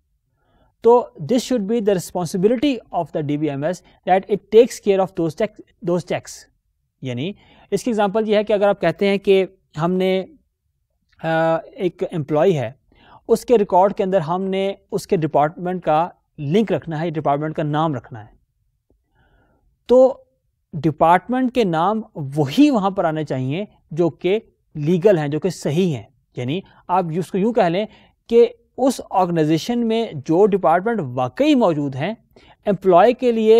this should be the responsibility of the D B M S that it takes care of Those checks. यानी इसकी एग्जाम्पल ये है कि अगर आप कहते हैं कि हमने एक एम्प्लॉय है उसके रिकॉर्ड के अंदर हमने उसके डिपार्टमेंट का लिंक रखना है डिपार्टमेंट का नाम रखना है तो डिपार्टमेंट के नाम वही वहां पर आने चाहिए जो कि लीगल हैं जो कि सही हैं यानी आप उसको यूं कह लें कि उस ऑर्गेनाइजेशन में जो डिपार्टमेंट वाकई मौजूद हैं एम्प्लॉय के लिए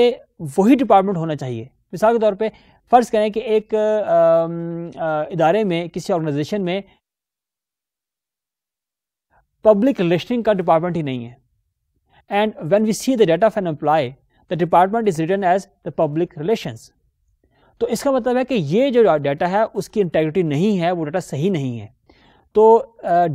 वही डिपार्टमेंट होना चाहिए मिसाल के तौर पे फ़र्ज़ करें कि एक इदारे में किसी ऑर्गेनाइजेशन में पब्लिक रिलेशनिंग का डिपार्टमेंट ही नहीं है and when we see the data of an employee the department is written as the public relations तो इसका मतलब है कि ये जो डाटा है उसकी इंटेग्रिटी नहीं है वो डाटा सही नहीं है तो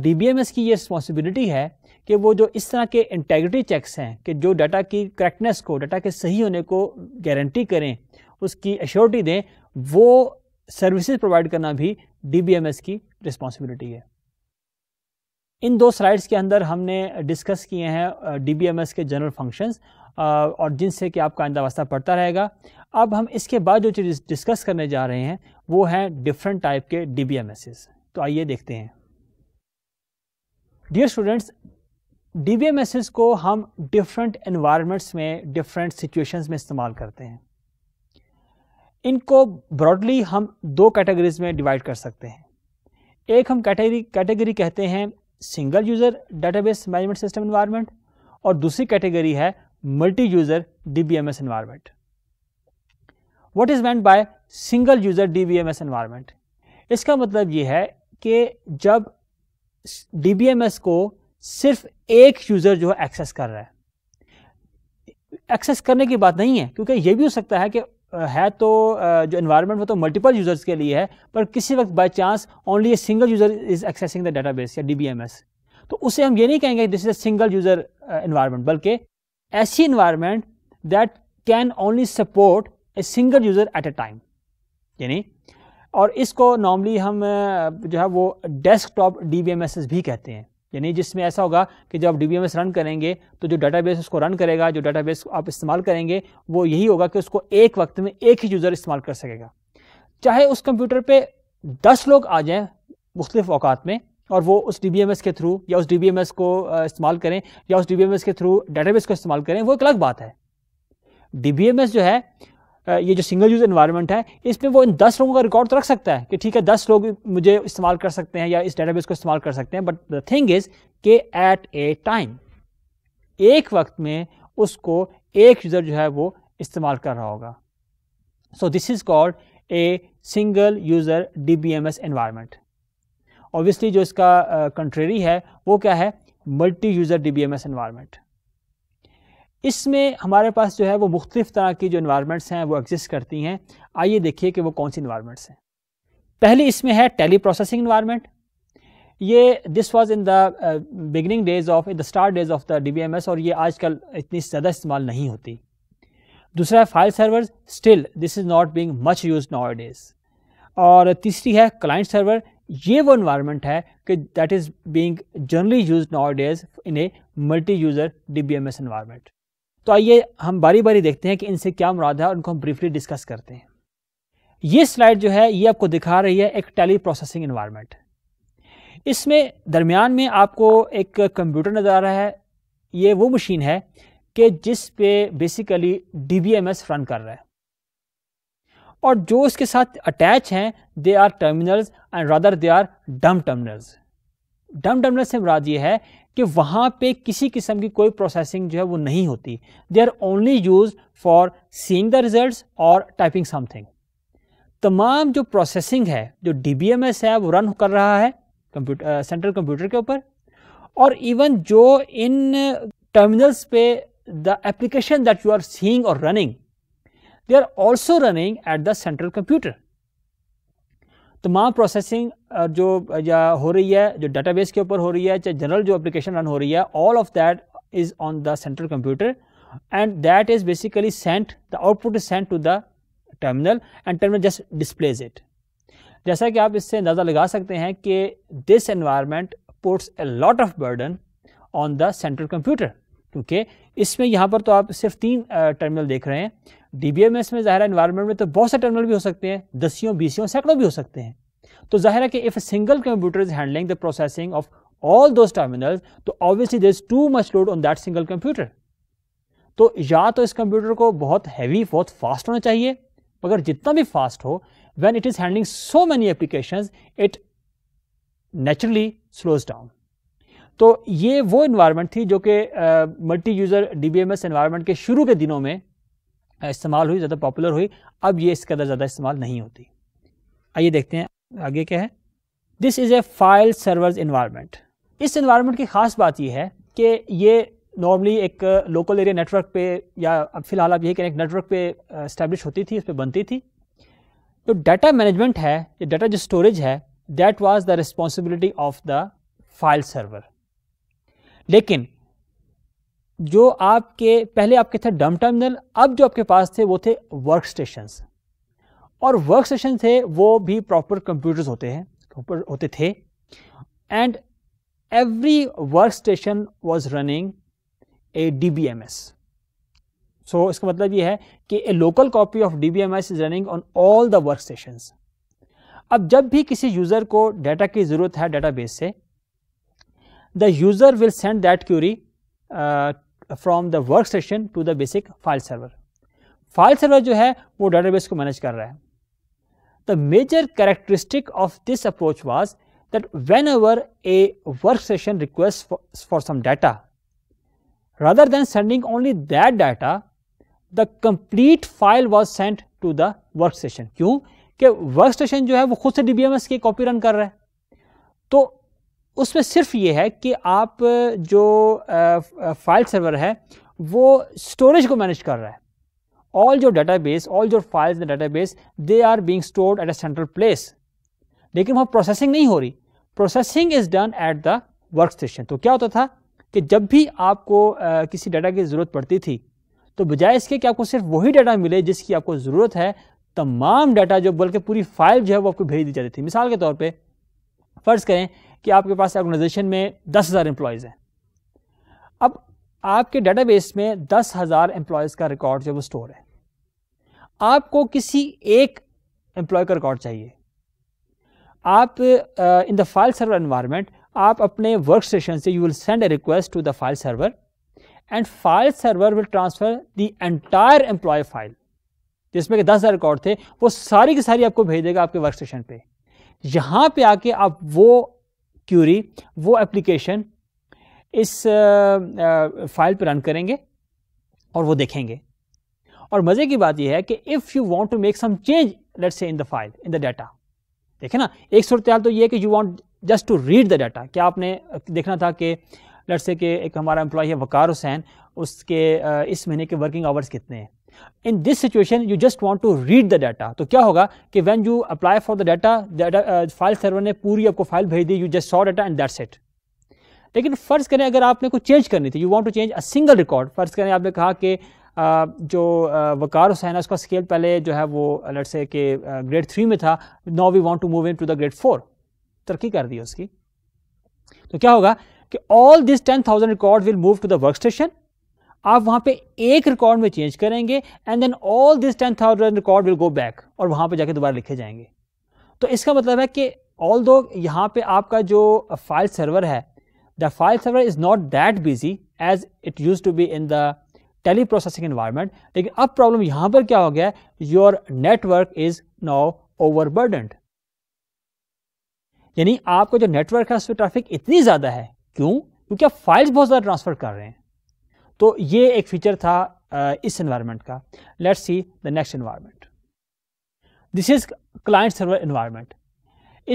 डी बी एम एस की ये रिस्पॉन्सिबिलिटी है कि वो जो इस तरह के इंटेग्रिटी चेक्स हैं कि जो डाटा की करेक्टनेस को डाटा के सही होने को गारंटी करें उसकी एश्योरिटी दें वो सर्विसेज प्रोवाइड करना भी डीबीएमएस की रिस्पॉन्सिबिलिटी है इन दो स्लाइड्स के अंदर हमने डिस्कस किए हैं डीबीएमएस के जनरल फंक्शन और जिनसे कि आपका आंदा वास्ता पड़ता रहेगा अब हम इसके बाद जो चीज़ डिस्कस करने जा रहे हैं वो है डिफरेंट टाइप के डी तो आइए देखते हैं डियर स्टूडेंट्स डी मैसेज को हम डिफरेंट एनवायरमेंट्स में डिफरेंट सिचुएशंस में इस्तेमाल करते हैं इनको ब्रॉडली हम दो कैटेगरीज में डिवाइड कर सकते हैं एक हम कैटेगरी कैटेगरी कहते हैं single user database management system environment और दूसरी कैटेगरी है multi user D B M S environment what is meant by single user D B M S environment इसका मतलब ये है कि जब डी बी एम एस को सिर्फ एक यूज़र जो है एक्सेस कर रहा है एक्सेस करने की बात नहीं है क्योंकि यह भी हो सकता है कि है तो जो इन्वायरमेंट वो तो मल्टीपल यूज़र्स के लिए है पर किसी वक्त by chance only a single user is accessing the database या डी तो उसे हम ये नहीं कहेंगे this is a single user environment बल्कि ऐसी environment that can only support a single user at a time यानी और इसको नॉर्मली हम जो है वो डेस्कटॉप डी भी कहते हैं यानी जिसमें ऐसा होगा कि जब आप डी रन करेंगे तो जो डाटाबेस उसको रन करेगा जो डाटाबेस आप इस्तेमाल करेंगे वो यही होगा कि उसको एक वक्त में एक ही यूज़र इस्तेमाल कर सकेगा चाहे उस कंप्यूटर पे दस लोग आ जाएं मुख्तफ अवकात में और वो उस डी के थ्रू या उस डी को इस्तेमाल करें या उस डी के थ्रू डाटा को इस्तेमाल करें वो एक अलग बात है डी जो है ये जो सिंगल यूज़ इन्वायरमेंट है इसमें वो इन दस लोगों का रिकॉर्ड तो रख सकता है कि ठीक है दस लोग मुझे इस्तेमाल कर सकते हैं या इस डेटाबेस को इस्तेमाल कर सकते हैं बट द थिंग इज़ के एट ए टाइम एक वक्त में उसको एक यूज़र जो है वो इस्तेमाल कर रहा होगा so this is called a single user D B M S environment obviously जो इसका कंट्रेरी uh, है वो क्या है multi user D B M S environment इसमें हमारे पास जो है वो मुख्तलिफ़ तरह की जो इन्वायरमेंट्स हैं वो एग्जिस्ट करती हैं आइए देखिए कि वो कौन सी इन्वायरमेंट्स हैं पहली इसमें है टेली प्रोसेसिंग इन्वायरमेंट ये this was in the beginning days of in the start days of the D B M S और ये आज कल इतनी ज़्यादा इस्तेमाल नहीं होती दूसरा है file server still this is not being much use nowadays और तीसरी है क्लाइंट सर्वर ये वो इन्वायरमेंट है कि that is being generally use nowadays in a multi user D B M S environment तो आइए हम बारी बारी देखते हैं कि इनसे क्या मुराद है और उनको हम ब्रीफली डिस्कस करते हैं ये स्लाइड जो है ये आपको दिखा रही है एक टेली प्रोसेसिंग इन्वायरमेंट इसमें दरमियान में आपको एक कंप्यूटर नज़र आ रहा है ये वो मशीन है कि जिस पे बेसिकली डी रन कर रहा है और जो इसके साथ अटैच हैं they are terminals and rather they are dumb terminals dumb terminal से मुराद ये है कि वहाँ पे किसी किस्म की कोई प्रोसेसिंग जो है वो नहीं होती they are only use for seeing the result और टाइपिंग समथिंग तमाम जो प्रोसेसिंग है जो डी है वो रन कर रहा है कंप्यूटर सेंट्रल कंप्यूटर के ऊपर और इवन जो इन टर्मिनल्स पे the application that you are seeing और running they are also running at the central computer तमाम प्रोसेसिंग जो या हो रही है जो बेस के ऊपर हो रही है चाहे जनरल जो एप्लीकेशन रन हो रही है all of that is on the central computer and that is basically sent the output is sent to the terminal and terminal just displays it जैसा कि आप इससे अंदाज़ा लगा सकते हैं कि this environment puts a lot of burden on the central computer क्योंकि इसमें यहाँ पर तो आप सिर्फ तीन टर्मिनल देख रहे हैं डीबीएमएस में ज़ाहिर इन्वायरमेंट में तो बहुत से टर्मिनल भी हो सकते हैं दसियों बीसियों सैकड़ों भी हो सकते हैं तो ज़ाहिर है कि if single computer is handling the processing of all those terminals तो obviously there is too much load on that single computer तो या तो इस कंप्यूटर को बहुत हैवी बहुत फास्ट होना चाहिए मगर जितना भी फास्ट हो when it is handling so many application it naturally slows down तो ये वो इन्वायरमेंट थी जो कि multi user D B M S environment के शुरू के दिनों में इस्तेमाल हुई ज़्यादा पॉपुलर हुई अब ये इस कदर ज़्यादा इस्तेमाल नहीं होती आइए देखते हैं आगे क्या है this is a file server environment इस इन्वायरमेंट की ख़ास बात यह है कि ये नॉर्मली एक लोकल एरिया नेटवर्क पे या अब फिलहाल आप ये कहें एक नेटवर्क पे इस्टेब्लिश होती थी उस पर बनती थी तो जो डाटा मैनेजमेंट है या डाटा जो स्टोरेज है that was the responsibility of the file server लेकिन जो आपके पहले आपके थे डम टर्मिनल अब जो आपके पास थे वो थे वर्क स्टेशन और वर्क स्टेशन थे वो भी प्रॉपर कंप्यूटर्स होते हैं प्रॉपर होते थे and every work station was running a D B M S so इसका मतलब ये है कि a local copy of D B M S is running on all the work workstation अब जब भी किसी यूज़र को डाटा की ज़रूरत है बेस से the user will send that query uh, from the workstation to the basic file server. file server जो है वो database को manage कर रहा है the major characteristic of this approach was that whenever a workstation requests for, for, some data, rather than sending only that data, the complete file was sent to the workstation. क्यों? कि workstation जो है वो खुद से DBMS की copy run कर रहा है तो उसमें सिर्फ ये है कि आप जो फाइल सर्वर है वो स्टोरेज को मैनेज कर रहा है ऑल जो डाटा बेस ऑल जो files in database they are being stored at a central place लेकिन वहाँ प्रोसेसिंग नहीं हो रही processing is done at the work workstation तो क्या होता था कि जब भी आपको किसी डाटा की ज़रूरत पड़ती थी तो बजाय इसके कि आपको सिर्फ वही डाटा मिले जिसकी आपको ज़रूरत है तमाम डाटा जो बल्कि पूरी फाइल जो है वो आपको भेज दी जाती थी मिसाल के तौर पर फ़र्ज़ करें कि आपके पास ऑर्गेनाइजेशन में दस हज़ार एम्प्लॉयज़ हैं अब आपके डेटाबेस में दस हज़ार एम्प्लॉयज़ का रिकॉर्ड जो वो स्टोर है आपको किसी एक एम्प्लॉय का रिकॉर्ड चाहिए आप in the file server environment आप अपने वर्क स्टेशन से you will send a request to the file server and file server will transfer the entire employee file जिसमें दस हज़ार रिकॉर्ड थे वो सारी की सारी आपको भेज देगा आपके वर्क स्टेशन पर यहां पे आके आप वो क्यूरी वो एप्लीकेशन इस फाइल पर रन करेंगे और वो देखेंगे और मज़े की बात यह है कि if you want to make some change let's say in the file in the data देखे ना एक सूरत तो ये है कि you want just to read the data क्या आपने देखना था कि लेट्स से कि एक हमारा एम्प्लॉ है वकार हुसैन उसके इस महीने के वर्किंग आवर्स कितने हैं in this situation you just want to read the data तो क्या होगा कि when you apply for the data file server ने पूरी आपको फाइल भेज दी you just saw data and that's it लेकिन फ़र्ज़ करें अगर आपने कुछ चेंज करनी थी you want to change a single record फ़र्ज़ करें आपने कहा कि uh, जो uh, वकार हुसैन है उसका स्केल पहले जो है वो अलर्ट uh, से कि ग्रेड थ्री में था now we want to move into the grade four तरक्की कर दी उसकी तो क्या होगा कि all this ten thousand record will move to the work station आप वहां पे एक रिकॉर्ड में चेंज करेंगे and then all this ten thousand record will go back और वहां पे जाके दोबारा लिखे जाएंगे तो इसका मतलब है कि ऑल दो यहाँ पे आपका जो फाइल सर्वर है the file server is not that busy as it use to be in the teleprocessing environment लेकिन अब प्रॉब्लम यहां पर क्या हो गया your network is now overburdened यानी आपका जो नेटवर्क है उस पर ट्रैफिक इतनी ज़्यादा है क्यों क्योंकि आप फाइल्स बहुत ज़्यादा ट्रांसफ़र कर रहे हैं तो ये एक फीचर था इस इन्वायरमेंट का let's see the next environment this is client server environment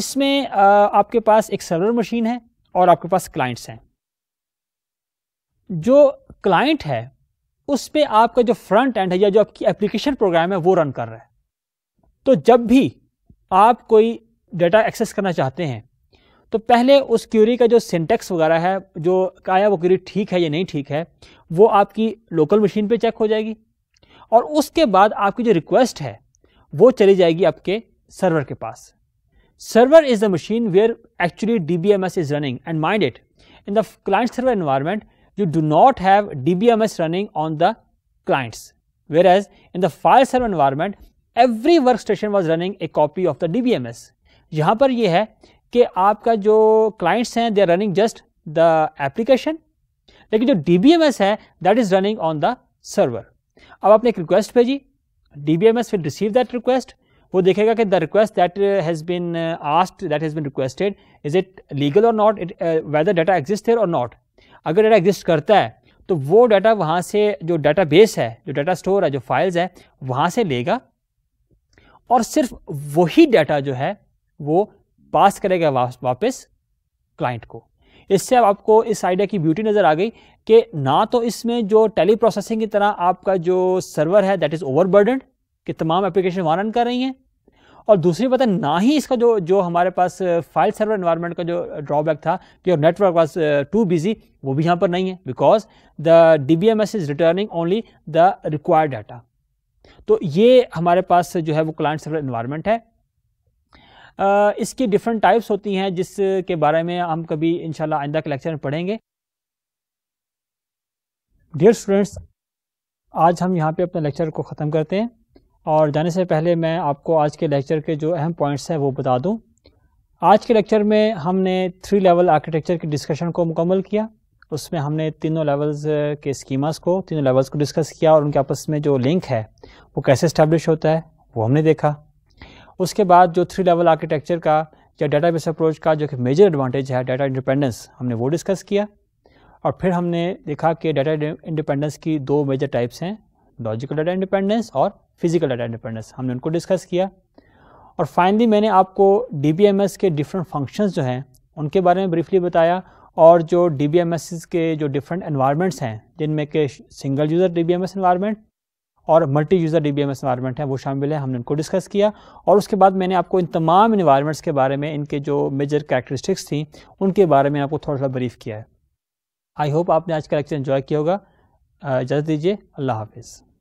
इसमें आपके पास एक सर्वर मशीन है और आपके पास क्लाइंट्स हैं जो क्लाइंट है उस पर आपका जो फ्रंट एंड है या जो आपकी एप्लीकेशन प्रोग्राम है वो रन कर रहा है तो जब भी आप कोई डेटा एक्सेस करना चाहते हैं तो पहले उस क्यूरी का जो सिंटेक्स वगैरह है जो आया वो क्यूरी ठीक है या नहीं ठीक है वो आपकी लोकल मशीन पे चेक हो जाएगी और उसके बाद आपकी जो रिक्वेस्ट है वो चली जाएगी आपके सर्वर के पास server is the machine where actually D B M S is running and mind it in the client server environment you do not have D B M S running on the clients whereas in the file server environment every work station was running a copy of the D B M S यहां पर यह है कि आपका जो clients हैं they are running just the application लेकिन जो डी है that is running on the server अब आपने एक रिक्वेस्ट भेजी D B M will receive that request वो देखेगा कि the request that has been asked that has been requested is it legal और not it whether data exist है और नॉट अगर डाटा एग्जिस्ट करता है तो वो डाटा वहाँ से जो डाटा बेस है जो डाटा स्टोर है जो फाइल्स है वहाँ से लेगा और सिर्फ वही डाटा जो है वो पास करेगा वापस क्लाइंट को इससे अब आपको इस आइडिया की ब्यूटी नज़र आ गई कि ना तो इसमें जो टेली प्रोसेसिंग की तरह आपका जो सर्वर है दैट इज़ ओवरबर्डन कि तमाम एप्लीकेशन वारन कर रही हैं और दूसरी बात है ना ही इसका जो जो हमारे पास फाइल सर्वर इन्वायरमेंट का जो ड्रॉबैक था कि और नेटवर्क वाज टू बिजी वो भी यहाँ पर नहीं है because the D B M S is returning only the required data तो ये हमारे पास जो है वो क्लाइंट सर्वर इन्वायरमेंट है इसकी डिफरेंट टाइप्स होती हैं जिसके बारे में हम कभी इनशाला आइंदा के लेक्चर में पढ़ेंगे डियर स्टूडेंट्स आज हम यहाँ पे अपने लेक्चर को ख़त्म करते हैं और जाने से पहले मैं आपको आज के लेक्चर के जो अहम पॉइंट्स हैं वो बता दूँ आज के लेक्चर में हमने थ्री लेवल आर्किटेक्चर की डिस्कशन को मुकम्मल किया उसमें हमने तीनों लेवल्स के स्कीमास को तीनों लेवल्स को डिस्कस किया और उनके आपस में जो लिंक है वो कैसे इस्टेब्लिश होता है वो हमने देखा उसके बाद जो थ्री लेवल आर्किटेक्चर का या डाटा बेस अप्रोच का जो कि मेजर एडवांटेज है डाटा इंडिपेंडेंस हमने वो डिस्कस किया और फिर हमने देखा कि डाटा इंडिपेंडेंस की दो मेजर टाइप्स हैं लॉजिकल डाटा इंडिपेंडेंस और फिजिकल डाटा इंडिपेंडेंस हमने उनको डिस्कस किया और फाइनली मैंने आपको डी के डिफरेंट फंक्शंस जो हैं उनके बारे में ब्रीफली बताया और जो डी के जो डिफरेंट इन्वायरमेंट्स हैं जिनमें के single user D B M S और multi user D B environment है वो शामिल है हमने उनको डिस्कस किया और उसके बाद मैंने आपको इन तमाम इन्वायरमेंट्स के बारे में इनके जो मेजर करेक्टरिस्टिक्स थी उनके बारे में आपको थोड़ा सा ब्रीफ किया है आई होप आपने आज का लेक्चर इन्जॉय किया होगा इजाज़त दीजिए अल्लाह हाफिज़